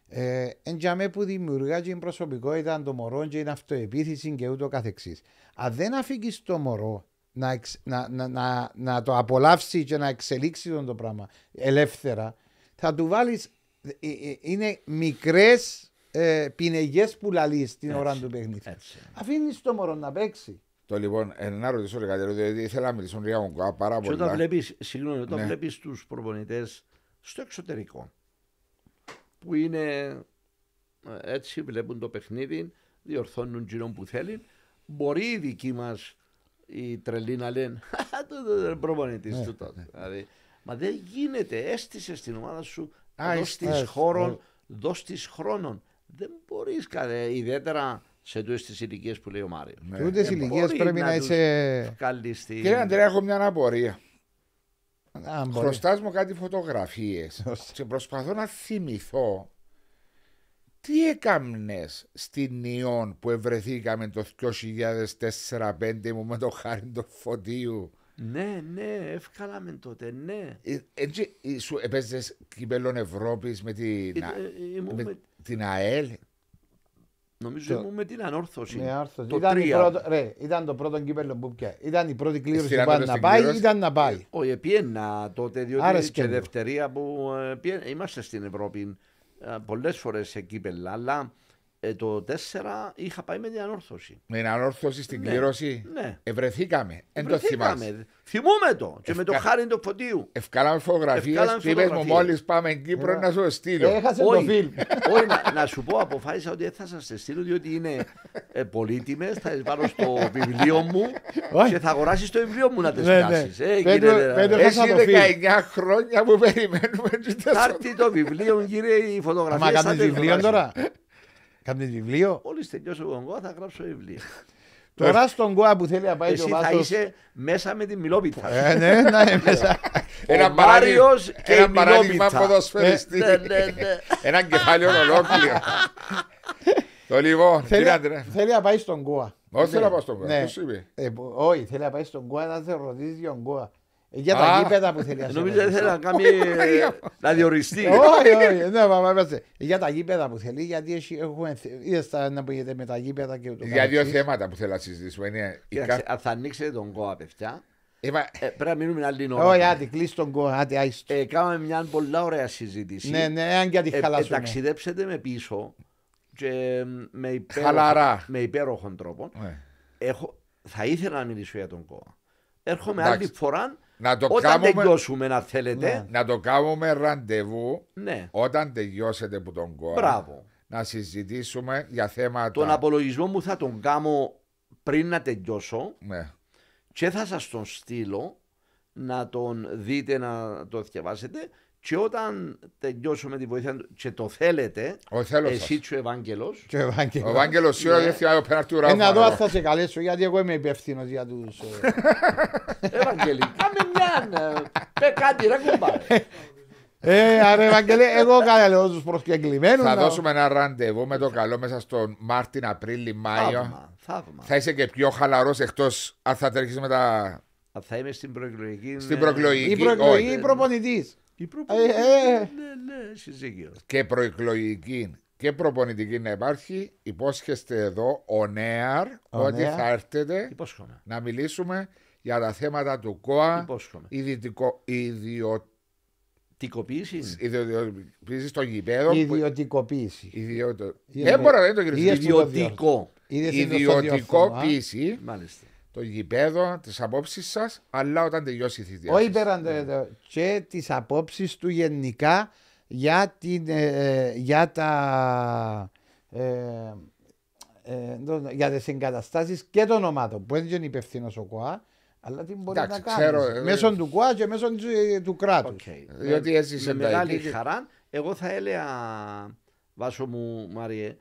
Ε, εν που δημιουργά την προσωπικότητα το μωρό, και την αυτοεπίθεση και ούτω καθεξής. Αν δεν αφήγεις το μωρό να, να, να, να, το απολαύσει και να εξελίξει τον το πράγμα ελεύθερα, θα του βάλεις. Ε, ε, είναι μικρές ε, πινεγέ που λαλείς την ώρα του παιχνίδι. Αφήνεις το μωρό να παίξει. Το λοιπόν, ε, να ρωτήσω λίγα, γιατί ήθελα να μιλήσω για μου πάρα πολύ. Όταν βλέπεις, συγγνώμη, όταν ναι. βλέπεις τους προπονητές στο εξωτερικό που είναι ε, έτσι, βλέπουν το παιχνίδι, διορθώνουν τζινόν που θέλει, Μπορεί η δική μας η τρελή να λένε δεν προπονητής ναι, του ναι. τότε. Δηλαδή, μα δεν γίνεται, έστησε στην ομάδα σου, δώσ' χώρων, ε. δώσ' χρόνων. Δεν μπορείς κανένα ιδιαίτερα σε τούτες τις ηλικίες που λέει ο Μάριος. Σε ναι. τούτε ηλικίες πρέπει να, είσαι. Καλυστή. Κύριε Αντρέα, έχω μια αναπορία Χρωστάς μου κάτι φωτογραφίες. και προσπαθώ να θυμηθώ τι έκαμνες στην Ιόν που ευρεθήκαμε το 2004-2005 μου με το χάρη του φωτίου. Ναι, ναι, ευκάλαμε τότε, ναι. Ε, έτσι, ε, σου έπαιζες κυπέλων Ευρώπης με την, ε, με, την ΑΕΛ. Νομίζω ήμουν με την ανόρθωση. Ναι, άρθωση. Το ήταν, πρώτο, ρε, ήταν το πρώτο κύπελο που πια. Ήταν η πρώτη κλήρωση που να πάει, ήταν να πάει. Όχι, πιένα τότε, διότι και δευτερία που είμαστε στην Ευρώπη. Ε, πολλές φορές σε κύπελα, ε, το 4 είχα πάει με την ανόρθωση. Με την ανόρθωση στην ναι. κλήρωση. Ναι. Ευρεθήκαμε. Εν το θυμάμαι. Θυμούμε το. Και με το χάρη του φωτίου. Ευκάλαμε φωτογραφίες. Τι είπε μου, μόλις πάμε εκεί Κύπρο Ευκάλαμε. να σου στείλω. Έχασε το φιλ. Όχι, να, να, σου πω, αποφάσισα ότι θα σας στείλω διότι είναι ε, πολύτιμες. Θα τις βάλω στο βιβλίο μου και θα αγοράσεις το βιβλίο μου να τις φτάσει. Έχει 19 χρόνια που περιμένουμε. Θα έρθει το βιβλίο, κύριε, η φωτογραφία. Μα κάνεις βιβλίο τώρα. Κάντε βιβλίο. Όλοι τελειώσω τον ΚΟΑ θα γράψω βιβλίο. Τώρα στον ΚΟΑ που θέλει να πάει Εσύ ο Βάσος... θα είσαι μέσα με τη Μιλόπιτα. Ε, ναι, είναι μέσα. Ένα παράδειγμα, και ένα παράδειγμα ποδοσφαιριστή. Ε, ναι, ναι, ναι. Ένα κεφάλαιο ολόκληρο. Το λοιπόν, θέλει, θέλει να πάει στον ΚΟΑ. Ναι. Ναι. Ε, όχι, θέλει να πάει στον ΚΟΑ. Ναι. Ε, όχι, θέλει να πάει στον ΚΟΑ να σε ρωτήσει τον ΚΟΑ. Για τα γήπεδα που θέλει Νομίζω ότι θέλει να κάνει. Ε, να διοριστεί. Όχι, όχι. Ναι, μα Για τα γήπεδα που θέλει, γιατί έχουμε. Είδες τα να με τα γήπεδα και ούτω. Για δύο θέματα που θέλω να συζητήσουμε. Αν θα ανοίξετε τον κόα, παιδιά. Ε, ε, πρέπει να μείνουμε άλλη ώρα. Όχι, άντε, κλείσει τον κόα. Κάναμε μια πολύ ωραία συζήτηση. Ναι, ναι, αν και αντιχαλάσουμε. Ταξιδέψετε με πίσω και με, υπέροχον τρόπο ναι. θα ήθελα να μιλήσω για τον ΚΟΑ. Έρχομαι άλλη φορά να το όταν τελειώσουμε να θέλετε. Ναι. Να το κάνουμε ραντεβού ναι. όταν τελειώσετε που τον κόμμα. Να συζητήσουμε για θέματα. Τον απολογισμό μου θα τον κάνω πριν να τελειώσω. Ναι. Και θα σας τον στείλω να τον δείτε, να το διαβάσετε και όταν τελειώσουμε τη βοήθεια του και το θέλετε, εσύ και ο Ευάγγελος. Και ο Ευάγγελος. Ο Ευάγγελο σίγουρα ναι. δεν θυμάμαι Να δω αν θα σε καλέσω, γιατί εγώ είμαι υπεύθυνος για τους. Ε, Ευάγγελη, κάμε μια. Ε, πε κάτι, ρε κουμπά. Ε, αρε Ευαγγελέ, εγώ καλώ του προσκεκλημένους. Θα δώσουμε ένα ραντεβού με το καλό μέσα στον Μάρτιν, Απρίλη, Μάιο. Θαύμα. Θα είσαι και πιο χαλαρός εκτός αν θα τρέχεις μετά... Θα είμαι στην προεκλογική. Στην ναι. προεκλογική. Ή προεκλογική προπονητής. Η ε, προπονητική. Ε, ε, ναι, ναι, και προεκλογική και προπονητική να υπάρχει. Υπόσχεστε εδώ ο Νέαρ ότι νέα. θα έρθετε Υπόσχομαι. να μιλήσουμε για τα θέματα του ΚΟΑ. Υπόσχομαι ιδιωτικό Ιδιωτικοποίηση. Ιδιωτικοποίηση των γηπέδων. Ιδιωτικοποίηση. Ιδιωτικο... Δεν μπορώ να το Ιδιωτικό. Ιδιωτικοποίηση. Μάλιστα το γηπέδο, τις απόψεις σας, αλλά όταν τελειώσει η θητεία. Όχι πέραν εδώ. και τις απόψεις του γενικά για, την, ε, ε για τα. Ε, ε για τις εγκαταστάσεις και των ομάδων που δεν είναι υπευθύνος ο ΚΟΑ, αλλά τι μπορεί Εντάξει, να κάνει. Ε, μέσω του ΚΟΑ και μέσω του, του κράτους. Okay. Διότι με, μεγάλη χαρά, εγώ θα έλεγα, Βάσο μου Μάριε,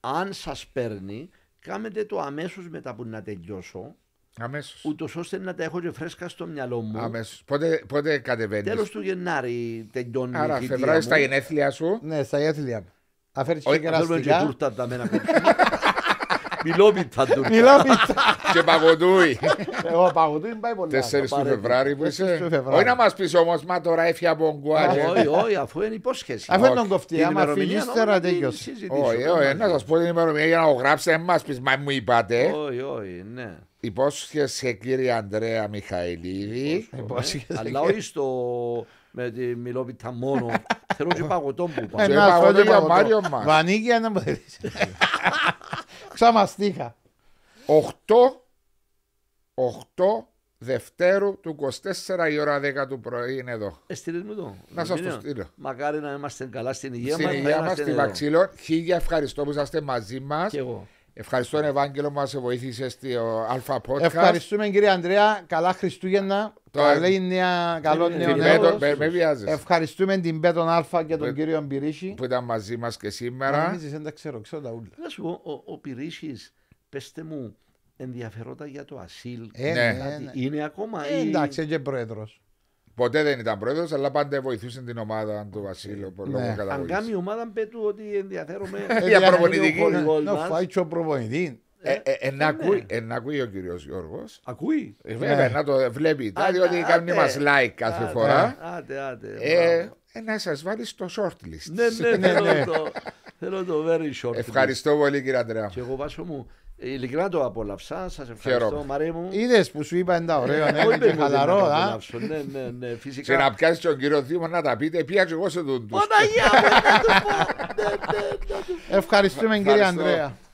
αν σας παίρνει, κάνετε το αμέσως μετά που να τελειώσω Αμέσως. Ούτως ώστε να τα έχω και φρέσκα στο μυαλό μου. Αμέσως. Πότε, πότε κατεβαίνεις; Τέλος του Γενάρη τελειώνει Άρα Φεβράριο στα γενέθλια σου. Ναι, στα γενέθλια μου. Αφαίρεις και κεραστικά. και τούρτα τα μένα. Μιλόπιτα του. Μιλόπιτα. Και παγωτούι. Εγώ παγωτούι πάει πολύ. Τέσσερις του Φεβράρι που είσαι. Όχι να μας πεις όμως, μα τώρα έφυγε από τον Κουάλε. Όχι, όχι, αφού είναι υπόσχεση. Αφού είναι τον κοφτή, άμα φύγει τώρα τέτοιο. Όχι, όχι, να σας πω την ημερομηνία για να το γράψετε, δεν πεις, μα μου είπατε. Όχι, όχι, ναι. Υπόσχεσαι κύριε Ανδρέα Μιχαηλίδη. Αλλά όχι στο με τη μιλόπιτα μόνο. Θέλω και παγωτό που ε, πάω. Ένα παγωτό για Μάριο μας. Βανίγια να μπορείς. Ξαμαστήχα. 8, 8 Δευτέρου του 24 η ώρα 10 του πρωί είναι εδώ. Ε, μου το. Να σας το στείλω. Μακάρι να είμαστε καλά στην υγεία μα. Στην υγεία μα, στη Βαξίλο. Χίλια ευχαριστώ που είσαστε μαζί μας. Ευχαριστώ, Ευάγγελο, που μας βοήθησες στο Αλφα Podcast. Ευχαριστούμε, κύριε Ανδρέα. Καλά Χριστούγεννα. Καλή νέα, καλό νέο νέο. Ευχαριστούμε την Πέτον Αλφα και τον κύριο Πυρίσι Που ήταν μαζί μας και σήμερα. Νομίζεις, δεν τα ξέρω, ξέρω τα ούλα. Να σου πω, ο, ο πέστε μου, ενδιαφερόταν για το ασύλ. Ε, ναι, ναι, ναι. Είναι ακόμα. Ε, εντάξει, και πρόεδρος. Ποτέ δεν ήταν πρόεδρος, αλλά πάντα βοηθούσε την ομάδα του Βασίλειου. Ναι. Αν κάνει η ομάδα, πέτου ότι ενδιαφέρομαι. Ε, για προπονητική. Να φάει προπονητή. Εν ε, ε, ε, ναι. ακούει ο κύριος Γιώργος. Ακούει. Βέβαια, ναι. να το βλέπει. Διότι κάνει μας like κάθε φορά. Άντε, άντε. Να σας βάλει στο shortlist Ναι, ναι, ναι. ναι. Θέλω το very shortlist Ευχαριστώ πολύ, κύριε Αντρέα. Και εγώ βάσο μου. Ειλικρινά το απόλαυσα. Σας ευχαριστώ, Μαρέ μου. Είδες που σου είπα εντά ωραία, ναι, είναι χαλαρό. Ναι, ναι, ναι, φυσικά. Και να πιάσει τον κύριο Δήμο να τα πείτε, και εγώ σε τον του. Παναγία, δεν το πω. Ευχαριστούμε, κύριε Αντρέα